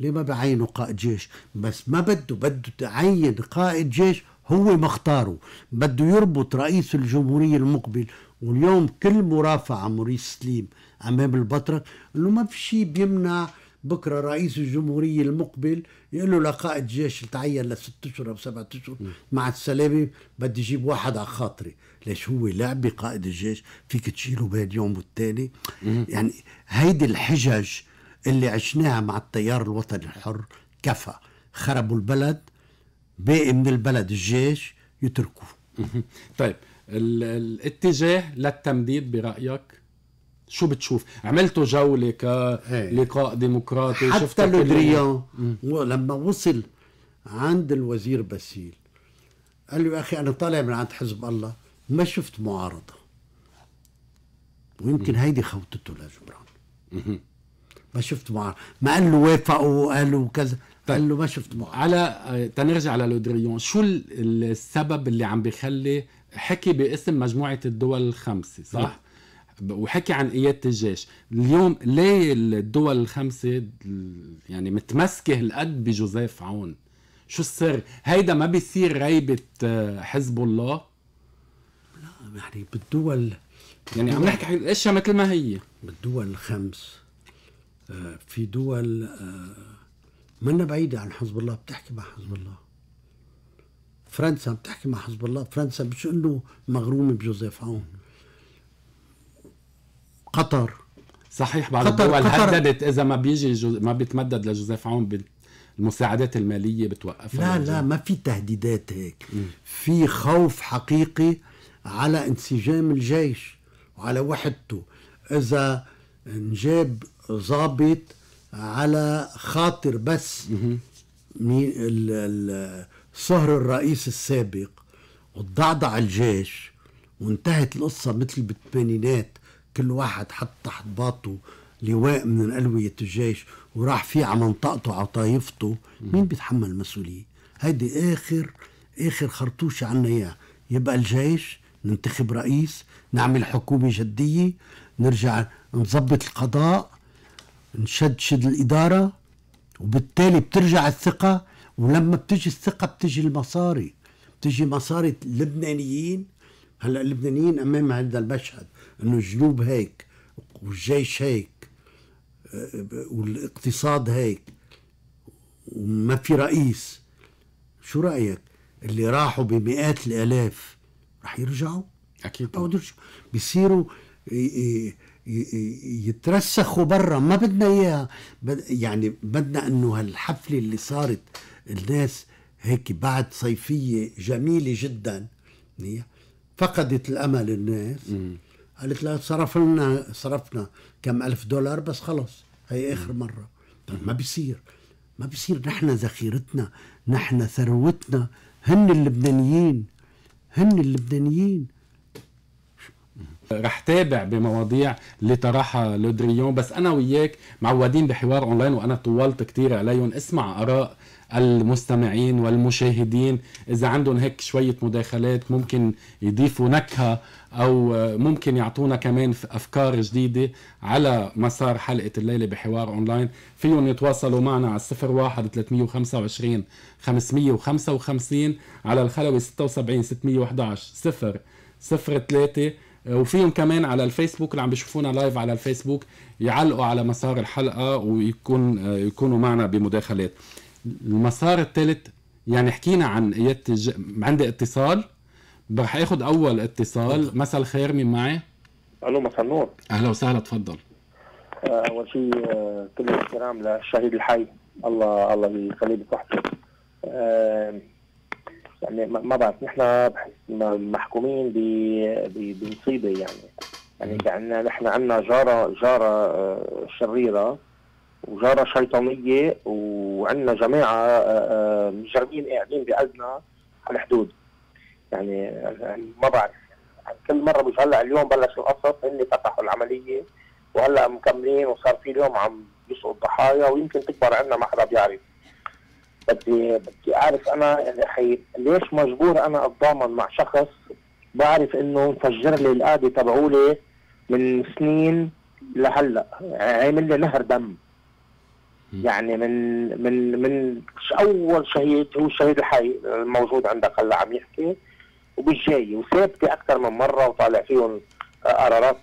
ليه ما بعينه قائد جيش بس ما بده بده تعين قائد جيش هو مختاره بده يربط رئيس الجمهورية المقبل واليوم كل مرافعة موريس سليم أمام البطرك أنه ما في شيء بيمنع بكره رئيس الجمهوريه المقبل يقول له لقائد جيش تعين لست اشهر او سبعة اشهر مع السلامه بدي اجيب واحد على خاطري، ليش هو لعبه قائد الجيش فيك تشيله بين يوم والتاني يعني هيدي الحجج اللي عشناها مع التيار الوطني الحر كفى خربوا البلد باقي من البلد الجيش يتركوه طيب الاتجاه للتمديد برايك شو بتشوف عملتوا جوله إيه. كلقاء ديمقراطي حتى لودريان لما وصل عند الوزير باسيل قال له يا اخي انا طالع من عند حزب الله ما شفت معارضه ويمكن هيدي خوطته لجبران ما شفت معارضه ما قال له وافقوا وقالوا كذا طيب. قال له ما شفت معارضه على آه، تنرجع على لودريون شو السبب اللي عم بخلي حكي باسم مجموعه الدول الخمسه صح؟ نعم. وحكي عن قياده الجيش اليوم ليه الدول الخمسه يعني متمسكه هالقد بجوزيف عون شو السر هيدا ما بيصير ريبه آه، حزب الله لا يعني بالدول يعني عم نحكي عن الاشياء مثل ما هي بالدول الخمس آه، في دول آه، منا بعيدة عن حزب الله بتحكي مع حزب الله فرنسا بتحكي مع حزب الله فرنسا مش انه مغرومة بجوزيف عون قطر صحيح بعد قطر الدول قطر هددت اذا ما بيجي ما بيتمدد لجوزيف عون بالمساعدات المساعدات الماليه بتوقفها لا لا ما في تهديدات هيك م. في خوف حقيقي على انسجام الجيش وعلى وحدته اذا نجاب ضابط على خاطر بس صهر الرئيس السابق وتضعضع الجيش وانتهت القصة مثل بالثمانينات كل واحد حط تحت باطه لواء من ألوية الجيش وراح فيه على منطقته على طايفته مين بيتحمل المسؤولية هيدي آخر آخر خرطوشة عنا إياه يبقى الجيش ننتخب رئيس نعمل حكومة جدية نرجع نظبط القضاء نشدشد الإدارة وبالتالي بترجع الثقة ولما بتجي الثقة بتجي المصاري بتجي مصاري اللبنانيين هلا اللبنانيين أمام هذا المشهد انه الجنوب هيك والجيش هيك والاقتصاد هيك وما في رئيس شو رايك اللي راحوا بمئات الالاف رح يرجعوا اكيد بيصيروا يترسخوا برا ما بدنا اياها يعني بدنا انه هالحفله اللي صارت الناس هيك بعد صيفيه جميله جدا فقدت الامل الناس م. قالت لها صرف لنا صرفنا كم ألف دولار بس خلص هي آخر مرة طيب ما بيصير ما بيصير نحن ذخيرتنا نحن ثروتنا هن اللبنانيين هن اللبنانيين رح تابع بمواضيع اللي طرحها لودريون بس انا وياك معودين بحوار اونلاين وانا طولت كثير عليهم اسمع اراء المستمعين والمشاهدين إذا عندهم هيك شوية مداخلات ممكن يضيفوا نكهة أو ممكن يعطونا كمان أفكار جديدة على مسار حلقة الليلة بحوار أونلاين فيهم يتواصلوا معنا على الصفر واحد 325 555 على الخلوي 76 611 صفر صفر ثلاثة وفيهم كمان على الفيسبوك اللي عم بيشوفونا لايف على الفيسبوك يعلقوا على مسار الحلقه ويكون يكونوا معنا بمداخلات المسار الثالث يعني حكينا عن يتج... عندي اتصال رح اخذ اول اتصال مساء الخير مين معي؟ الو مساء النور اهلا وسهلا تفضل آه، اول شيء آه، كل الاحترام للشهيد الحي الله الله يخليه بصحته أه يعني ما بعرف نحن محكومين بمصيبه يعني يعني عندنا نحن عندنا جاره جاره آه، شريره وجاره شيطانيه وعندنا جماعه آه، آه، مجرمين قاعدين بقلبنا على الحدود يعني, آه، يعني ما بعرف كل مره مش هلا اليوم بلش القصف هن فتحوا العمليه وهلا مكملين وصار في اليوم عم يسقوا ضحايا ويمكن تكبر عندنا ما حدا بيعرف بدي بدي اعرف انا حي... يعني ليش مجبور انا اتضامن مع شخص بعرف انه مفجر لي القاده تبعولي من سنين لهلا يعني عامل لي نهر دم يعني من من من اول شهيد هو الشهيد الحي الموجود عندك هلا عم يحكي وبالجاي وثابته اكثر من مره وطالع فيهم آه، قرارات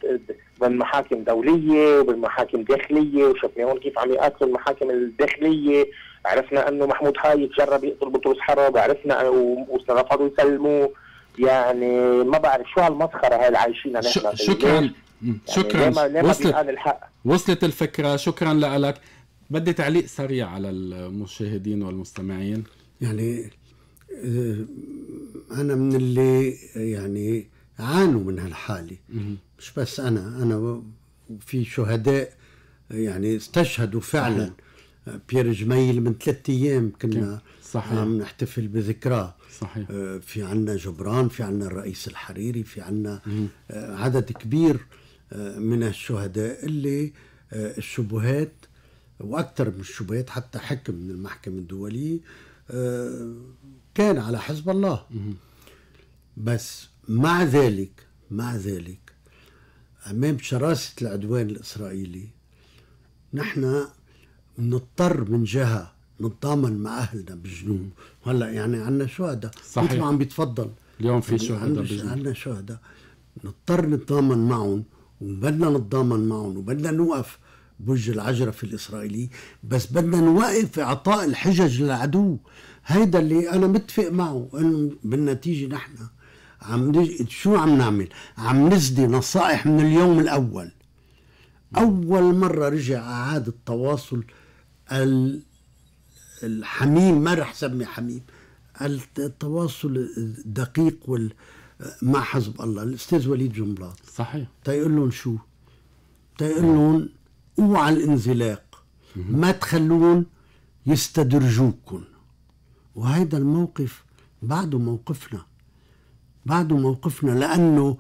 بالمحاكم دوليه وبالمحاكم داخليه وشفنا هون كيف عم يقاتلوا المحاكم الداخليه عرفنا انه محمود حاي جرب يقتل بطرس حرب عرفنا ورفضوا يسلموه يعني ما بعرف شو هالمسخره هاي اللي عايشينها نحن شكرا يعني شكرا لما لما وصلت الحق وصلت الفكره شكرا لك بدي تعليق سريع على المشاهدين والمستمعين يعني آه، انا من اللي يعني عانوا من هالحاله مش بس انا انا في شهداء يعني استشهدوا فعلا بيير جميل من ثلاثة ايام كنا صحيح. عم نحتفل بذكراه صحيح آه، في عنا جبران في عنا الرئيس الحريري في عنا آه، عدد كبير من الشهداء اللي الشبهات واكثر من الشبهات حتى حكم من المحكمه الدوليه آه، كان على حزب الله بس مع ذلك مع ذلك امام شراسه العدوان الاسرائيلي نحن نضطر من جهه نتضامن مع اهلنا بالجنوب هلا يعني عندنا شهداء مثل ما عم بيتفضل اليوم في شهداء عندنا شهداء نضطر نتضامن معهم وبدنا نتضامن معهم وبدنا نوقف برج العجرف الإسرائيلي بس بدنا نوقف إعطاء الحجج للعدو هيدا اللي أنا متفق معه إنه بالنتيجة نحن عم نج... شو عم نعمل؟ عم نسدي نصائح من اليوم الأول أول مرة رجع أعاد التواصل ال... الحميم ما رح سمي حميم التواصل الدقيق وال... مع حزب الله الأستاذ وليد جنبلاط صحيح تيقول لهم شو؟ تيقول لهم اوعى الانزلاق ما تخلون يستدرجوكم وهذا الموقف بعده موقفنا بعده موقفنا لأنه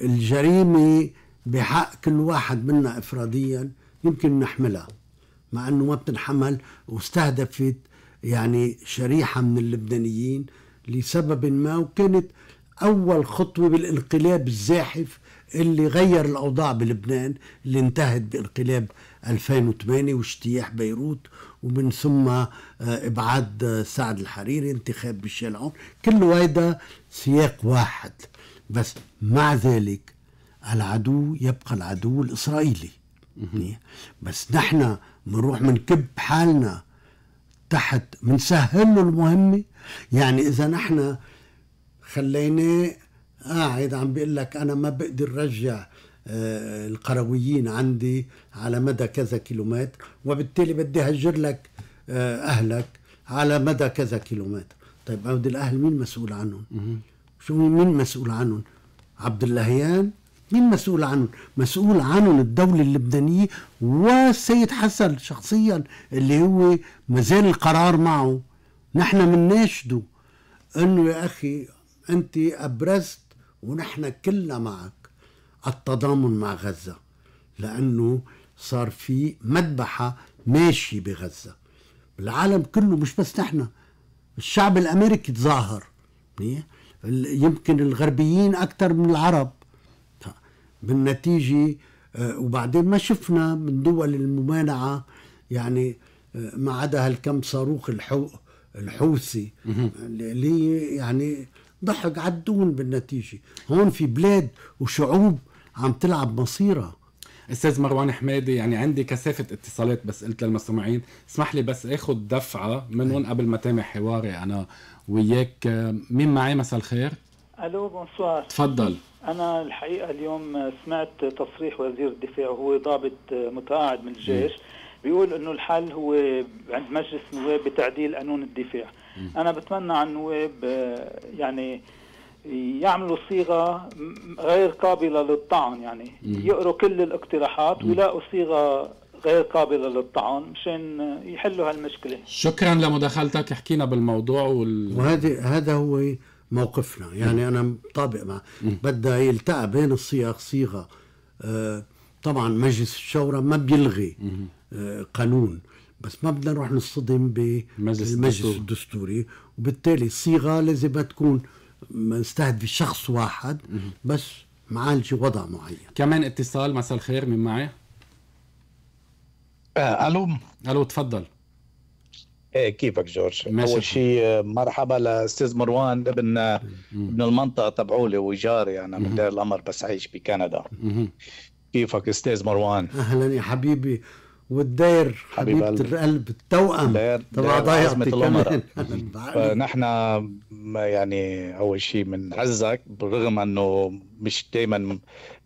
الجريمة بحق كل واحد منا إفراديا يمكن نحملها مع أنه ما بتنحمل واستهدفت يعني شريحة من اللبنانيين لسبب ما وكانت أول خطوة بالانقلاب الزاحف اللي غير الأوضاع بلبنان اللي انتهت بانقلاب 2008 واجتياح بيروت ومن ثم آه، إبعاد آه، سعد الحريري انتخاب ميشيل عون كل هيدا سياق واحد بس مع ذلك العدو يبقى العدو الإسرائيلي بس نحن بنروح بنكب حالنا تحت بنسهل له المهمة يعني إذا نحن خليناه قاعد عم بيقول لك انا ما بقدر رجع آه، القرويين عندي على مدى كذا كيلومتر وبالتالي بدي هجر لك آه، اهلك على مدى كذا كيلومتر طيب عبد الاهل مين مسؤول عنهم شو مين مسؤول عنهم عبد اللهيان مين مسؤول عنهم مسؤول عنهم الدولة اللبنانية والسيد حسن شخصيا اللي هو مازال القرار معه نحن منناشده انه يا اخي انت ابرزت ونحن كلنا معك التضامن مع غزة لأنه صار في مذبحة ماشية بغزة العالم كله مش بس نحن الشعب الأمريكي تظاهر يمكن الغربيين أكثر من العرب بالنتيجة آه، وبعدين ما شفنا من دول الممانعة يعني آه، ما عدا هالكم صاروخ الحو الحوثي اللي يعني ضحك عدون بالنتيجة هون في بلاد وشعوب عم تلعب مصيرها استاذ مروان حمادي يعني عندي كثافه اتصالات بس قلت للمستمعين اسمح لي بس اخذ دفعه من هون قبل ما تامي حواري انا وياك مين معي مساء الخير الو بونسوار تفضل انا الحقيقه اليوم سمعت تصريح وزير الدفاع وهو ضابط متقاعد من الجيش بيقول انه الحل هو عند مجلس النواب بتعديل قانون الدفاع انا بتمنى على النواب آه، يعني يعملوا صيغه غير قابله للطعن يعني يقروا كل الاقتراحات ويلاقوا صيغه غير قابلة للطعن مشان يحلوا هالمشكلة شكرا لمداخلتك حكينا بالموضوع وال... وهذه هذا هو موقفنا يعني أنا مطابق مع بدها يلتقى بين الصيغ صيغة آه، طبعا مجلس الشورى ما بيلغي آه، قانون بس ما بدنا نروح نصطدم بالمجلس الدستوري وبالتالي الصيغه لازم تكون مستهدفه شخص واحد بس معالجه وضع معين كمان اتصال مساء الخير من معي آه الو الو تفضل ايه كيفك جورج ماشي. اول شيء آه، مرحبا لاستاذ مروان ابن آه، ابن المنطقه تبعولي وجاري انا من دير القمر بس عايش بكندا كيفك استاذ مروان اهلا يا حبيبي والداير حبيب القلب التوأم داير طبعا داير عظمة الأمراء فنحن يعني أول شيء بنعزك بالرغم أنه مش دائما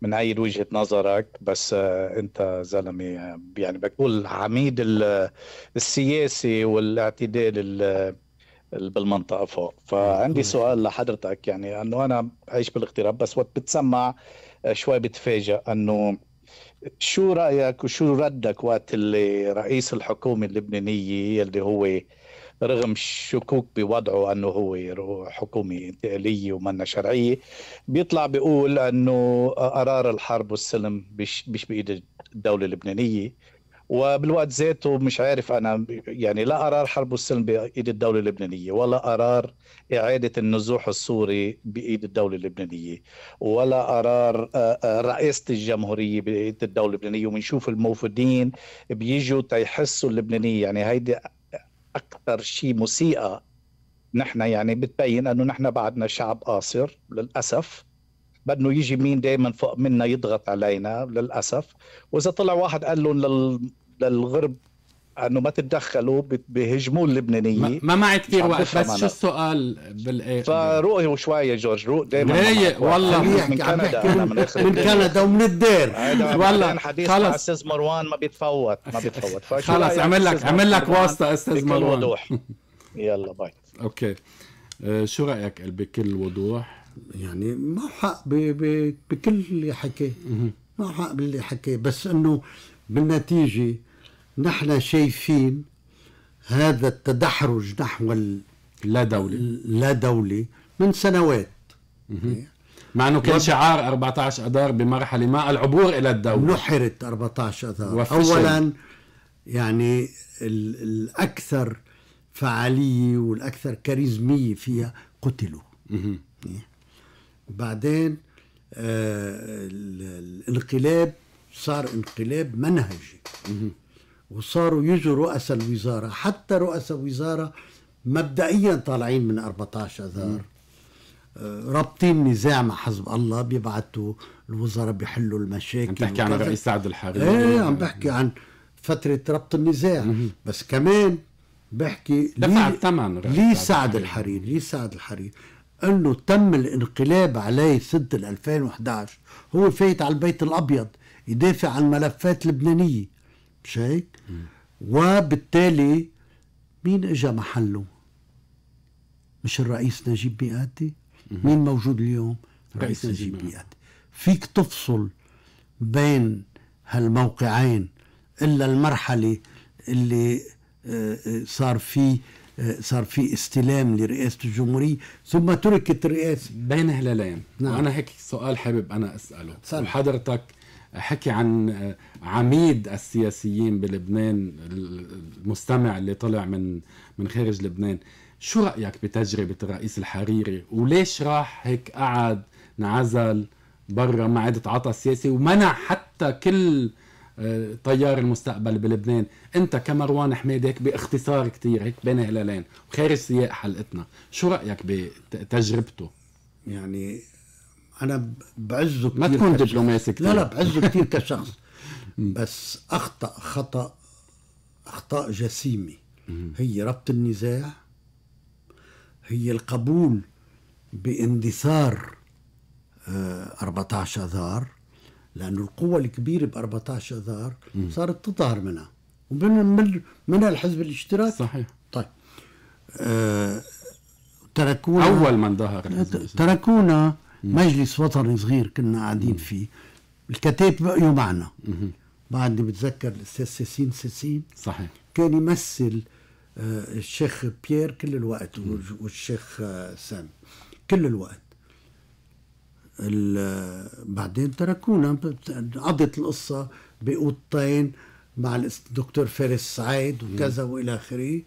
بنأيد وجهة نظرك بس آه، أنت زلمة آه، يعني بقول عميد السياسي والاعتدال بالمنطقة فوق فعندي سؤال لحضرتك يعني أنه أنا عايش بالاغتراب بس وقت بتسمع آه، شوي بتفاجئ أنه شو رايك وشو ردك وقت اللي رئيس الحكومه اللبنانيه اللي هو رغم الشكوك بوضعه انه هو حكومه انتقاليه ومنا شرعيه بيطلع بيقول انه قرار الحرب والسلم مش بايد الدوله اللبنانيه وبالوقت ذاته مش عارف انا يعني لا قرار حرب السلم بايد الدوله اللبنانيه ولا قرار اعاده النزوح السوري بايد الدوله اللبنانيه ولا قرار آه، آه، رئاسه الجمهوريه بايد الدوله اللبنانيه وبنشوف الموفدين بيجوا تيحسوا اللبنانيه يعني هيدي اكثر شيء مسيئه نحن يعني بتبين انه نحن بعدنا شعب قاصر للاسف بانه يجي مين دائما فوق منا يضغط علينا للاسف واذا طلع واحد قال لهم لل... للغرب انه ما تتدخلوا بهجموا اللبنانيين ما معي كثير وقت بس شو السؤال بالآخر فروقي وشوية جورج روق دائما رايق والله من كندا من, كندا ومن الدير والله خلص استاذ مروان ما بيتفوت ما بيتفوت خلص عمل لك عمل لك واسطه استاذ مروان بكل وضوح يلا باي اوكي آه، شو رايك بكل وضوح يعني ما حق بكل اللي حكاه ما حق باللي حكاه بس انه بالنتيجه نحن شايفين هذا التدحرج نحو لا دولي لا دولي من سنوات إيه؟ مع انه كان شعار 14 اذار بمرحله ما العبور الى الدوله نحرت 14 اذار اولا يعني الاكثر فعاليه والاكثر كاريزميه فيها قتلوا بعدين آه، الانقلاب صار انقلاب منهجي وصاروا يجوا رؤساء الوزارة حتى رؤساء الوزارة مبدئيا طالعين من 14 أذار آه، رابطين نزاع مع حزب الله بيبعتوا الوزراء بيحلوا المشاكل عم تحكي عن الرئيس سعد الحريري ايه عم بحكي عن فترة ربط النزاع بس كمان بحكي دفع الثمن لي سعد الحريري لي سعد الحريري انه تم الانقلاب عليه سنة 2011 هو فايت على البيت الأبيض يدافع عن ملفات لبنانية مش هيك؟ وبالتالي مين اجى محله؟ مش الرئيس نجيب ميقاتي؟ مين موجود اليوم؟ الرئيس نجيب ميقاتي فيك تفصل بين هالموقعين الا المرحله اللي آه، آه، صار فيه صار في استلام لرئاسه الجمهوريه ثم تركت الرئاسه بين هلالين نعم. وانا هيك سؤال حابب انا اساله صار. وحضرتك حكي عن عميد السياسيين بلبنان المستمع اللي طلع من من خارج لبنان شو رايك بتجربه الرئيس الحريري وليش راح هيك قعد انعزل برا ما عاد تعاطى سياسي ومنع حتى كل طيار المستقبل بلبنان انت كمروان حميدك باختصار كتير هيك بين هلالين وخارج سياق حلقتنا شو رايك بتجربته يعني انا بعزه ما تكون دبلوماسي كتير لا لا بعزه كتير كشخص بس اخطا خطا اخطاء جسيمه هي ربط النزاع هي القبول باندثار 14 آه، اذار لانه القوه الكبيره ب 14 اذار صارت تظهر منها ومن من منها الحزب الاشتراكي صحيح طيب آه تركونا اول من ظهر تركونا مجلس وطني صغير كنا قاعدين فيه الكتاب بقيوا معنا بعدني بتذكر الاستاذ سيسين سيسين صحيح كان يمثل آه الشيخ بيير كل الوقت والشيخ آه سام كل الوقت بعدين تركونا قضت القصة بأوضتين مع الدكتور فارس سعيد وكذا وإلى آخره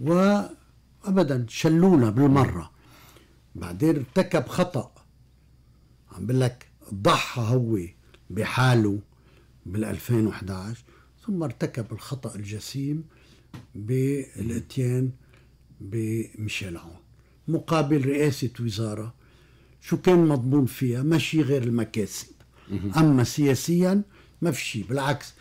وأبدا شلونا بالمرة بعدين ارتكب خطأ عم بقول لك ضحى هو بحاله بال 2011 ثم ارتكب الخطأ الجسيم بالاتيان بميشيل عون مقابل رئاسة وزارة شو كان مضمون فيها ما شيء غير المكاسب اما سياسيا ما في شيء بالعكس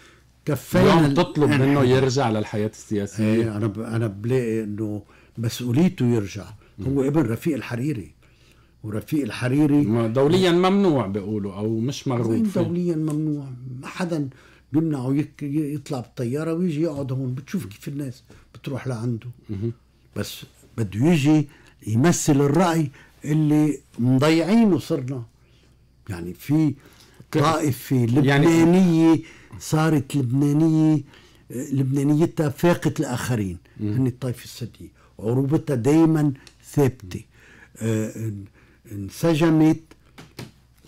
كفانا تطلب يعني منه يرجع للحياه السياسيه ايه انا ب... انا بلاقي انه مسؤوليته يرجع هو ابن رفيق الحريري ورفيق الحريري دوليا ممنوع بيقولوا او مش مرغوب فيه دوليا ممنوع ما حدا بيمنعه يك... يطلع بالطياره ويجي يقعد هون بتشوف كيف الناس بتروح لعنده بس بده يجي يمثل الراي اللي مضيعين صرنا يعني في طائفة يعني لبنانية يعني صارت لبنانية لبنانيتها فاقت الآخرين هن الطائفة السدية عروبتها دايما ثابتة آه، انسجمت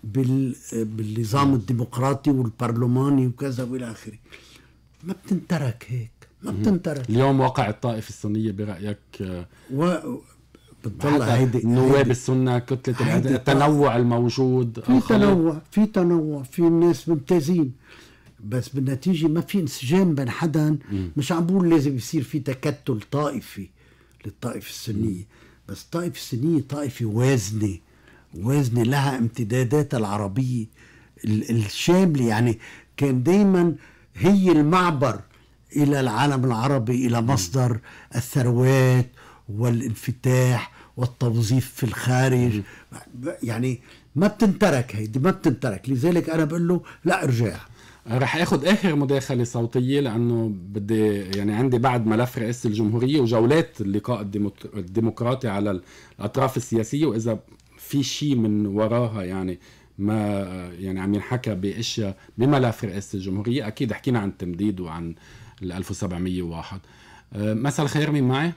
بالنظام الديمقراطي والبرلماني وكذا والى اخره ما بتنترك هيك ما بتنترك اليوم واقع الطائفه الصينيه برايك آه، و... بتطلع هيدي نواب السنه كتله هيدي التنوع الموجود في تنوع في تنوع في ناس ممتازين بس بالنتيجه ما في انسجام بين حدا مش عم بقول لازم يصير في تكتل طائفي للطائفه السنيه م. بس الطائفه السنيه طائفه وازنه وازنه لها امتداداتها العربيه الشامله يعني كان دائما هي المعبر الى العالم العربي الى مصدر الثروات والانفتاح والتوظيف في الخارج يعني ما بتنترك هيدي ما بتنترك لذلك انا بقول له لا ارجع رح اخذ اخر مداخله صوتيه لانه بدي يعني عندي بعد ملف رئاسه الجمهوريه وجولات اللقاء الديمقراطي على الاطراف السياسيه واذا في شيء من وراها يعني ما يعني عم ينحكى باشياء بملف رئاسه الجمهوريه اكيد حكينا عن التمديد وعن ال 1701 أه، مساء الخير مين معي؟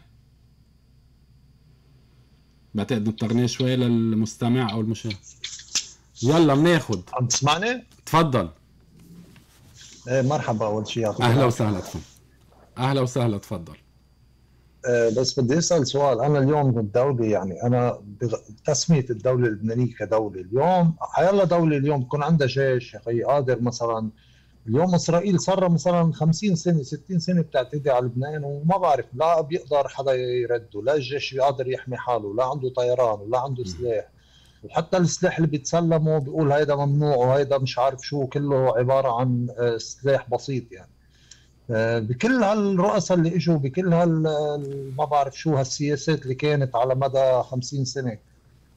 ما تقدر شوي للمستمع او المشاهد يلا بناخد عم تسمعني؟ تفضل ايه مرحبا اول شيء اهلا وسهلا تفضل اهلا وسهلا تفضل أه بس بدي اسال سؤال انا اليوم بالدوله يعني انا بغ... تسميه الدوله اللبنانيه كدوله اليوم حيالله دوله اليوم بكون عندها جيش يا قادر مثلا اليوم اسرائيل صار مثلا 50 سنه 60 سنه بتعتدي على لبنان وما بعرف لا بيقدر حدا يرده لا الجيش بيقدر يحمي حاله لا عنده طيران ولا عنده سلاح وحتى السلاح اللي بيتسلمه بيقول هيدا ممنوع وهيدا مش عارف شو كله عباره عن آه، سلاح بسيط يعني آه، بكل هالرؤساء اللي اجوا بكل هال ما بعرف شو هالسياسات اللي كانت على مدى 50 سنه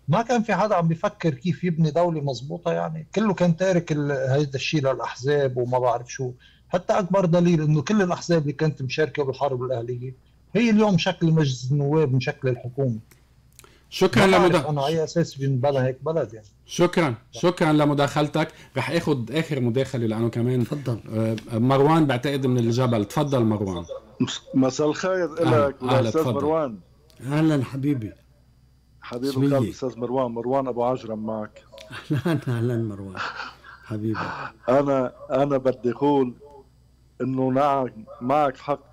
ما كان في حدا عم بفكر كيف يبني دولة مضبوطة يعني كله كان تارك هيدا الشيء للأحزاب وما بعرف شو حتى أكبر دليل إنه كل الأحزاب اللي كانت مشاركة بالحرب الأهلية هي اليوم شكل مجلس النواب مشكل الحكومة شكرا لمداخلتك انا اي اساس بنبلا هيك بلد يعني شكرا شكرا لمداخلتك رح اخذ اخر مداخله لانه كمان تفضل آه، مروان بعتقد من الجبل تفضل مروان مساء الخير لك استاذ مروان اهلا حبيبي حبيبي استاذ مروان مروان ابو عجرم معك اهلا اهلا مروان حبيبي انا انا بدي اقول انه نعم معك حق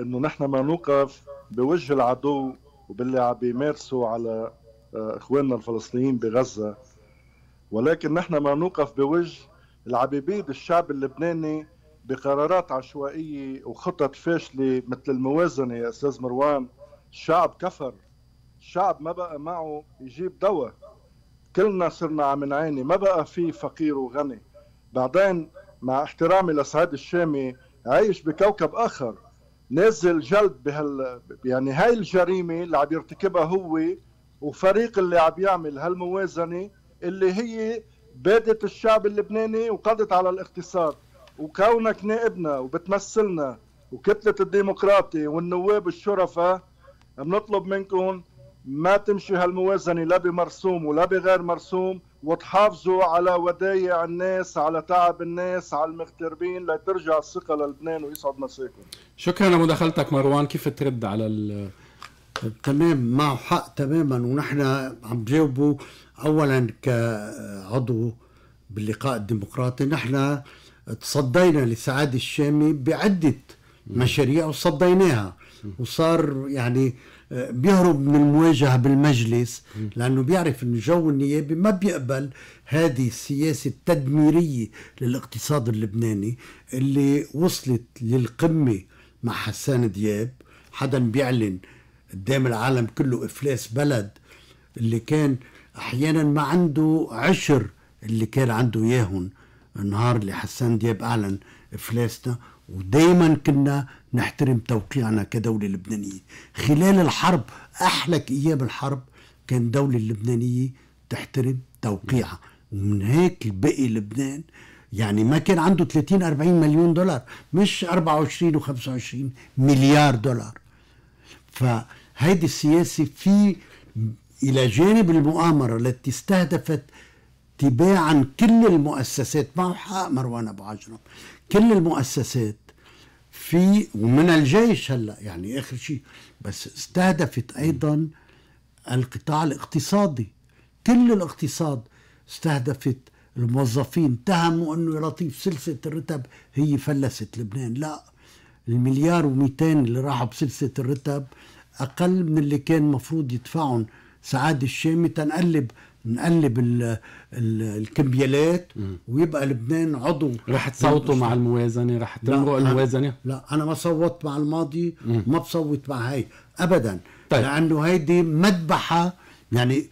انه نحن ما نوقف بوجه العدو وباللي عم بيمارسوا على آه، اخواننا الفلسطينيين بغزه ولكن نحن ما نوقف بوجه العبيبيد الشعب اللبناني بقرارات عشوائيه وخطط فاشله مثل الموازنه يا استاذ مروان شعب كفر الشعب ما بقى معه يجيب دواء كلنا صرنا عم نعاني ما بقى في فقير وغني بعدين مع احترامي لسعيد الشامي عايش بكوكب اخر نزل جلد بهال يعني هاي الجريمه اللي عم يرتكبها هو وفريق اللي عم يعمل هالموازنه اللي هي بادت الشعب اللبناني وقضت على الاقتصاد وكونك نائبنا وبتمثلنا وكتلة الديمقراطي والنواب الشرفاء بنطلب منكم ما تمشي هالموازنه لا بمرسوم ولا بغير مرسوم وتحافظوا على ودايع الناس على تعب الناس على المغتربين لترجع الثقه للبنان ويسعد مساكم شكرا لمداخلتك مروان كيف ترد على ال تمام معه حق تماما ونحن عم جاوبه اولا كعضو باللقاء الديمقراطي نحن تصدينا لسعاد الشامي بعده مشاريع وصديناها وصار يعني آه بيهرب من المواجهه بالمجلس لانه بيعرف انه الجو النيابي ما بيقبل هذه السياسه التدميريه للاقتصاد اللبناني اللي وصلت للقمه مع حسان دياب حدا بيعلن قدام العالم كله افلاس بلد اللي كان احيانا ما عنده عشر اللي كان عنده اياهم النهار اللي حسان دياب اعلن افلاسنا ودايما كنا نحترم توقيعنا كدولة لبنانية خلال الحرب أحلك أيام الحرب كان الدولة اللبنانية تحترم توقيعها ومن هيك بقي لبنان يعني ما كان عنده 30 40 مليون دولار مش 24 و25 مليار دولار فهيدي السياسة في إلى جانب المؤامرة التي استهدفت تباعا كل المؤسسات معه حق مروان أبو عجرم كل المؤسسات في ومن الجيش هلا يعني اخر شيء بس استهدفت ايضا القطاع الاقتصادي كل الاقتصاد استهدفت الموظفين اتهموا انه لطيف سلسله الرتب هي فلست لبنان لا المليار و200 اللي راحوا بسلسله الرتب اقل من اللي كان مفروض يدفعهم سعاد الشامي تنقلب نقلب الكمبيالات ويبقى لبنان عضو رح تصوتوا مع الموازنه رح تمرق الموازنه لا انا ما صوت مع الماضي ما بصوت مع هاي ابدا طيب. لانه هيدي مذبحه يعني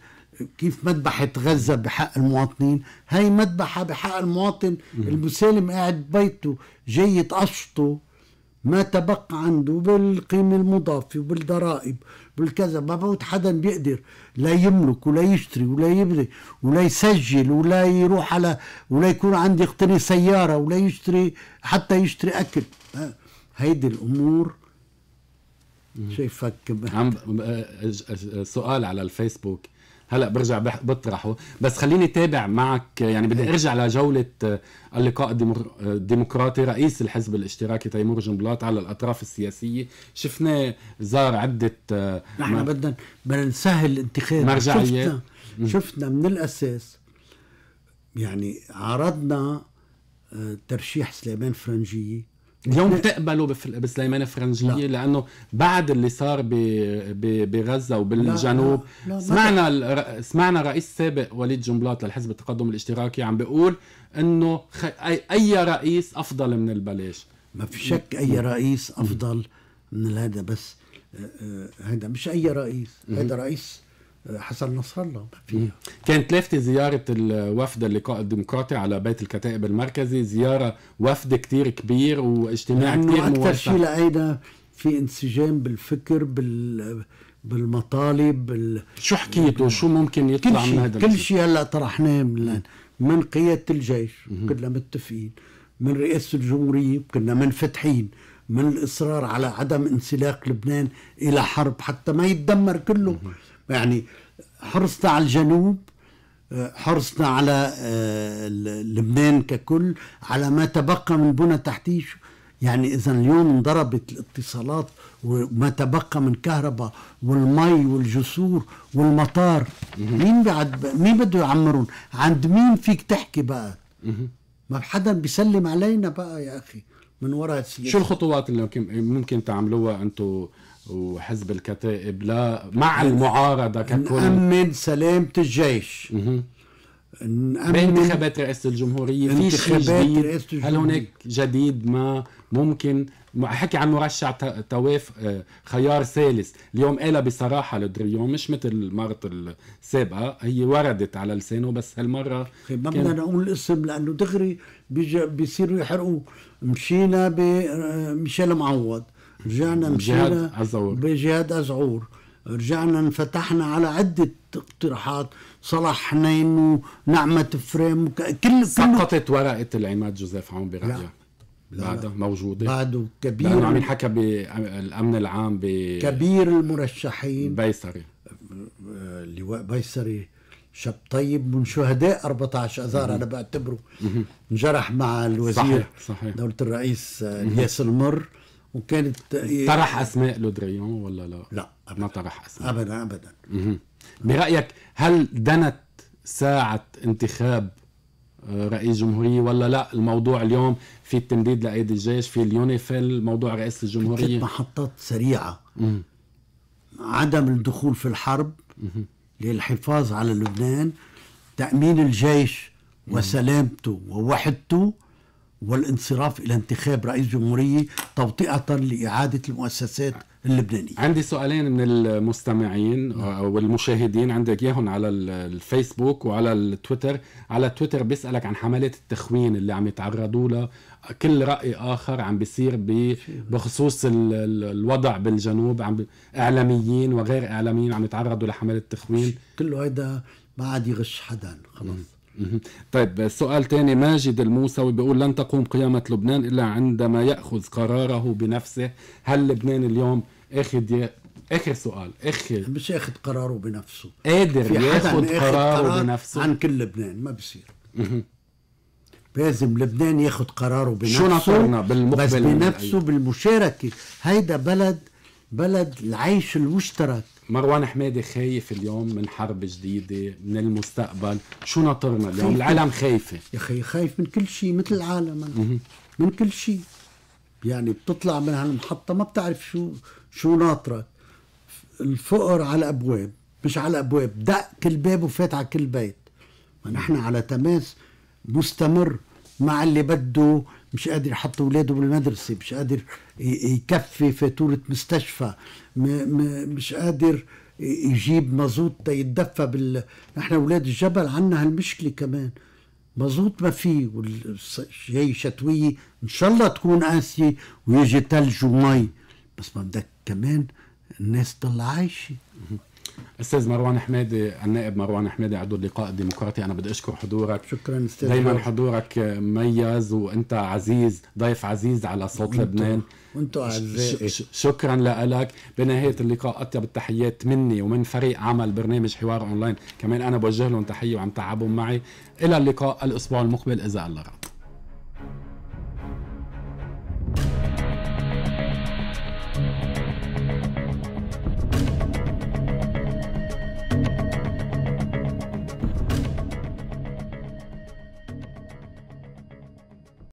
كيف مذبحة غزة بحق المواطنين هاي مذبحة بحق المواطن المسالم قاعد ببيته جاي يتقشطه ما تبقى عنده بالقيمة المضافة وبالضرائب بالكذا ما بوت حدا بيقدر لا يملك ولا يشتري ولا يبني ولا يسجل ولا يروح على ولا يكون عندي يقتني سيارة ولا يشتري حتى يشتري أكل هيدي الأمور شايفك عم سؤال على الفيسبوك هلا برجع بطرحه بس خليني تابع معك يعني بدي ارجع لجوله آه، اللقاء آه، الديمقراطي رئيس الحزب الاشتراكي تيمور جنبلاط على الاطراف السياسيه شفنا زار عده آه، نحن بدنا بدنا نسهل الانتخاب مرجعيات شفنا, شفنا من الاساس يعني عرضنا ترشيح سليمان فرنجيه اليوم بتقبلوا بسليمان فرنجيه لا. لانه بعد اللي صار ب... ب... بغزه وبالجنوب لا لا. لا سمعنا ال... سمعنا رئيس سابق وليد جنبلاط للحزب التقدم الاشتراكي عم بيقول انه خ... أي... اي رئيس افضل من البلاش ما في شك اي رئيس افضل من هذا بس هذا مش اي رئيس هذا رئيس حسن نصر الله ما فيه كانت لافتة زيارة الوفد اللقاء الديمقراطي على بيت الكتائب المركزي زيارة وفد كتير كبير واجتماع يعني كتير أكثر شيء لقينا في انسجام بالفكر بال بالمطالب بال... شو حكيتوا شو ممكن يطلع من هذا كل شيء هلا طرحناه من من قياده الجيش كنا متفقين من رئاسه الجمهوريه كنا منفتحين من الاصرار على عدم انسلاق لبنان الى حرب حتى ما يتدمر كله يعني حرصنا على الجنوب آه، حرصنا على آه، لبنان ككل على ما تبقى من بنى تحتيه يعني اذا اليوم انضربت الاتصالات وما تبقى من كهرباء والمي والجسور والمطار مين بعد مين بده يعمرون عند مين فيك تحكي بقى ما حدا بيسلم علينا بقى يا اخي من وراء السياسه شو الخطوات اللي ممكن تعملوها انتم وحزب الكتائب لا مع المعارضة ككل نأمن سلامة الجيش نأمن انتخابات رئاسة الجمهورية في شيء جديد هل هناك جديد ما ممكن حكي عن مرشح تواف آه، خيار ثالث اليوم قالها بصراحه لدريون مش مثل مرة السابقه هي وردت على لسانه بس هالمره طيب، ما بدنا نقول الاسم لانه دغري بيصيروا يحرقوا مشينا بميشيل آه، معوض رجعنا مشينا بجهاد أزعور رجعنا انفتحنا على عدة اقتراحات صلاح حنين ونعمة فريم كل سقطت ورقة العماد جوزيف عون برجع بعدها موجودة بعده كبير لأنه عم ينحكى بالأمن العام ب كبير المرشحين بيسري لواء بيسري شاب طيب من شهداء 14 اذار انا بعتبره انجرح مع الوزير صحيح صحيح دولة الرئيس آه، الياس المر وكانت طرح اسماء لودريون ولا لا؟ لا أبداً. ما طرح اسماء ابدا ابدا برايك هل دنت ساعه انتخاب آه، رئيس جمهورية ولا لا الموضوع اليوم في التمديد لأيدي الجيش في اليونيفيل موضوع رئاسة الجمهورية محطات سريعة مم. عدم الدخول في الحرب مم. للحفاظ على لبنان تأمين الجيش وسلامته ووحدته والانصراف الى انتخاب رئيس جمهوريه توطئه لاعاده المؤسسات اللبنانيه. عندي سؤالين من المستمعين آه، او المشاهدين عندك اياهم على الفيسبوك وعلى التويتر، على التويتر بيسالك عن حملات التخوين اللي عم يتعرضوا لها، كل راي اخر عم بيصير بخصوص الوضع بالجنوب عم اعلاميين وغير اعلاميين عم يتعرضوا لحملات التخوين. كله هيدا ما عاد يغش حدا خلص. طيب سؤال تاني ماجد الموسوي بيقول لن تقوم قيامة لبنان إلا عندما يأخذ قراره بنفسه هل لبنان اليوم أخذ ي... اخر سؤال اخر مش ياخذ قراره بنفسه قادر ياخذ قراره قرار بنفسه عن كل لبنان ما بصير لازم لبنان ياخذ قراره بنفسه شو ناطرنا بالمقبل بس بنفسه بالمشاركه هيدا بلد بلد العيش المشترك مروان حميدي خايف اليوم من حرب جديدة من المستقبل شو ناطرنا اليوم العالم خايفة يا أخي خايف من كل شيء مثل العالم أنا. من كل شيء يعني بتطلع من هالمحطة ما بتعرف شو شو ناطرك الفقر على الأبواب مش على الأبواب دق كل باب وفات على كل بيت ونحن نحن على تماس مستمر مع اللي بده مش قادر يحط ولاده بالمدرسه مش قادر يكفي فاتوره مستشفى مش قادر يجيب مازوت يتدفى بال نحن اولاد الجبل عندنا هالمشكله كمان مازوت ما في والجاي شتويه ان شاء الله تكون قاسيه ويجي ثلج ومي بس ما بدك كمان الناس تضل عايشه استاذ مروان حمادي النائب مروان حمادي عضو اللقاء الديمقراطي انا بدي اشكر حضورك شكرا استاذ دائما حضورك مميز وانت عزيز ضيف عزيز على صوت وانتو لبنان وانتم اعزائي شكرا لك بنهايه اللقاء اطيب التحيات مني ومن فريق عمل برنامج حوار اونلاين كمان انا بوجه لهم تحيه وعم تعبهم معي الى اللقاء الاسبوع المقبل اذا الله راد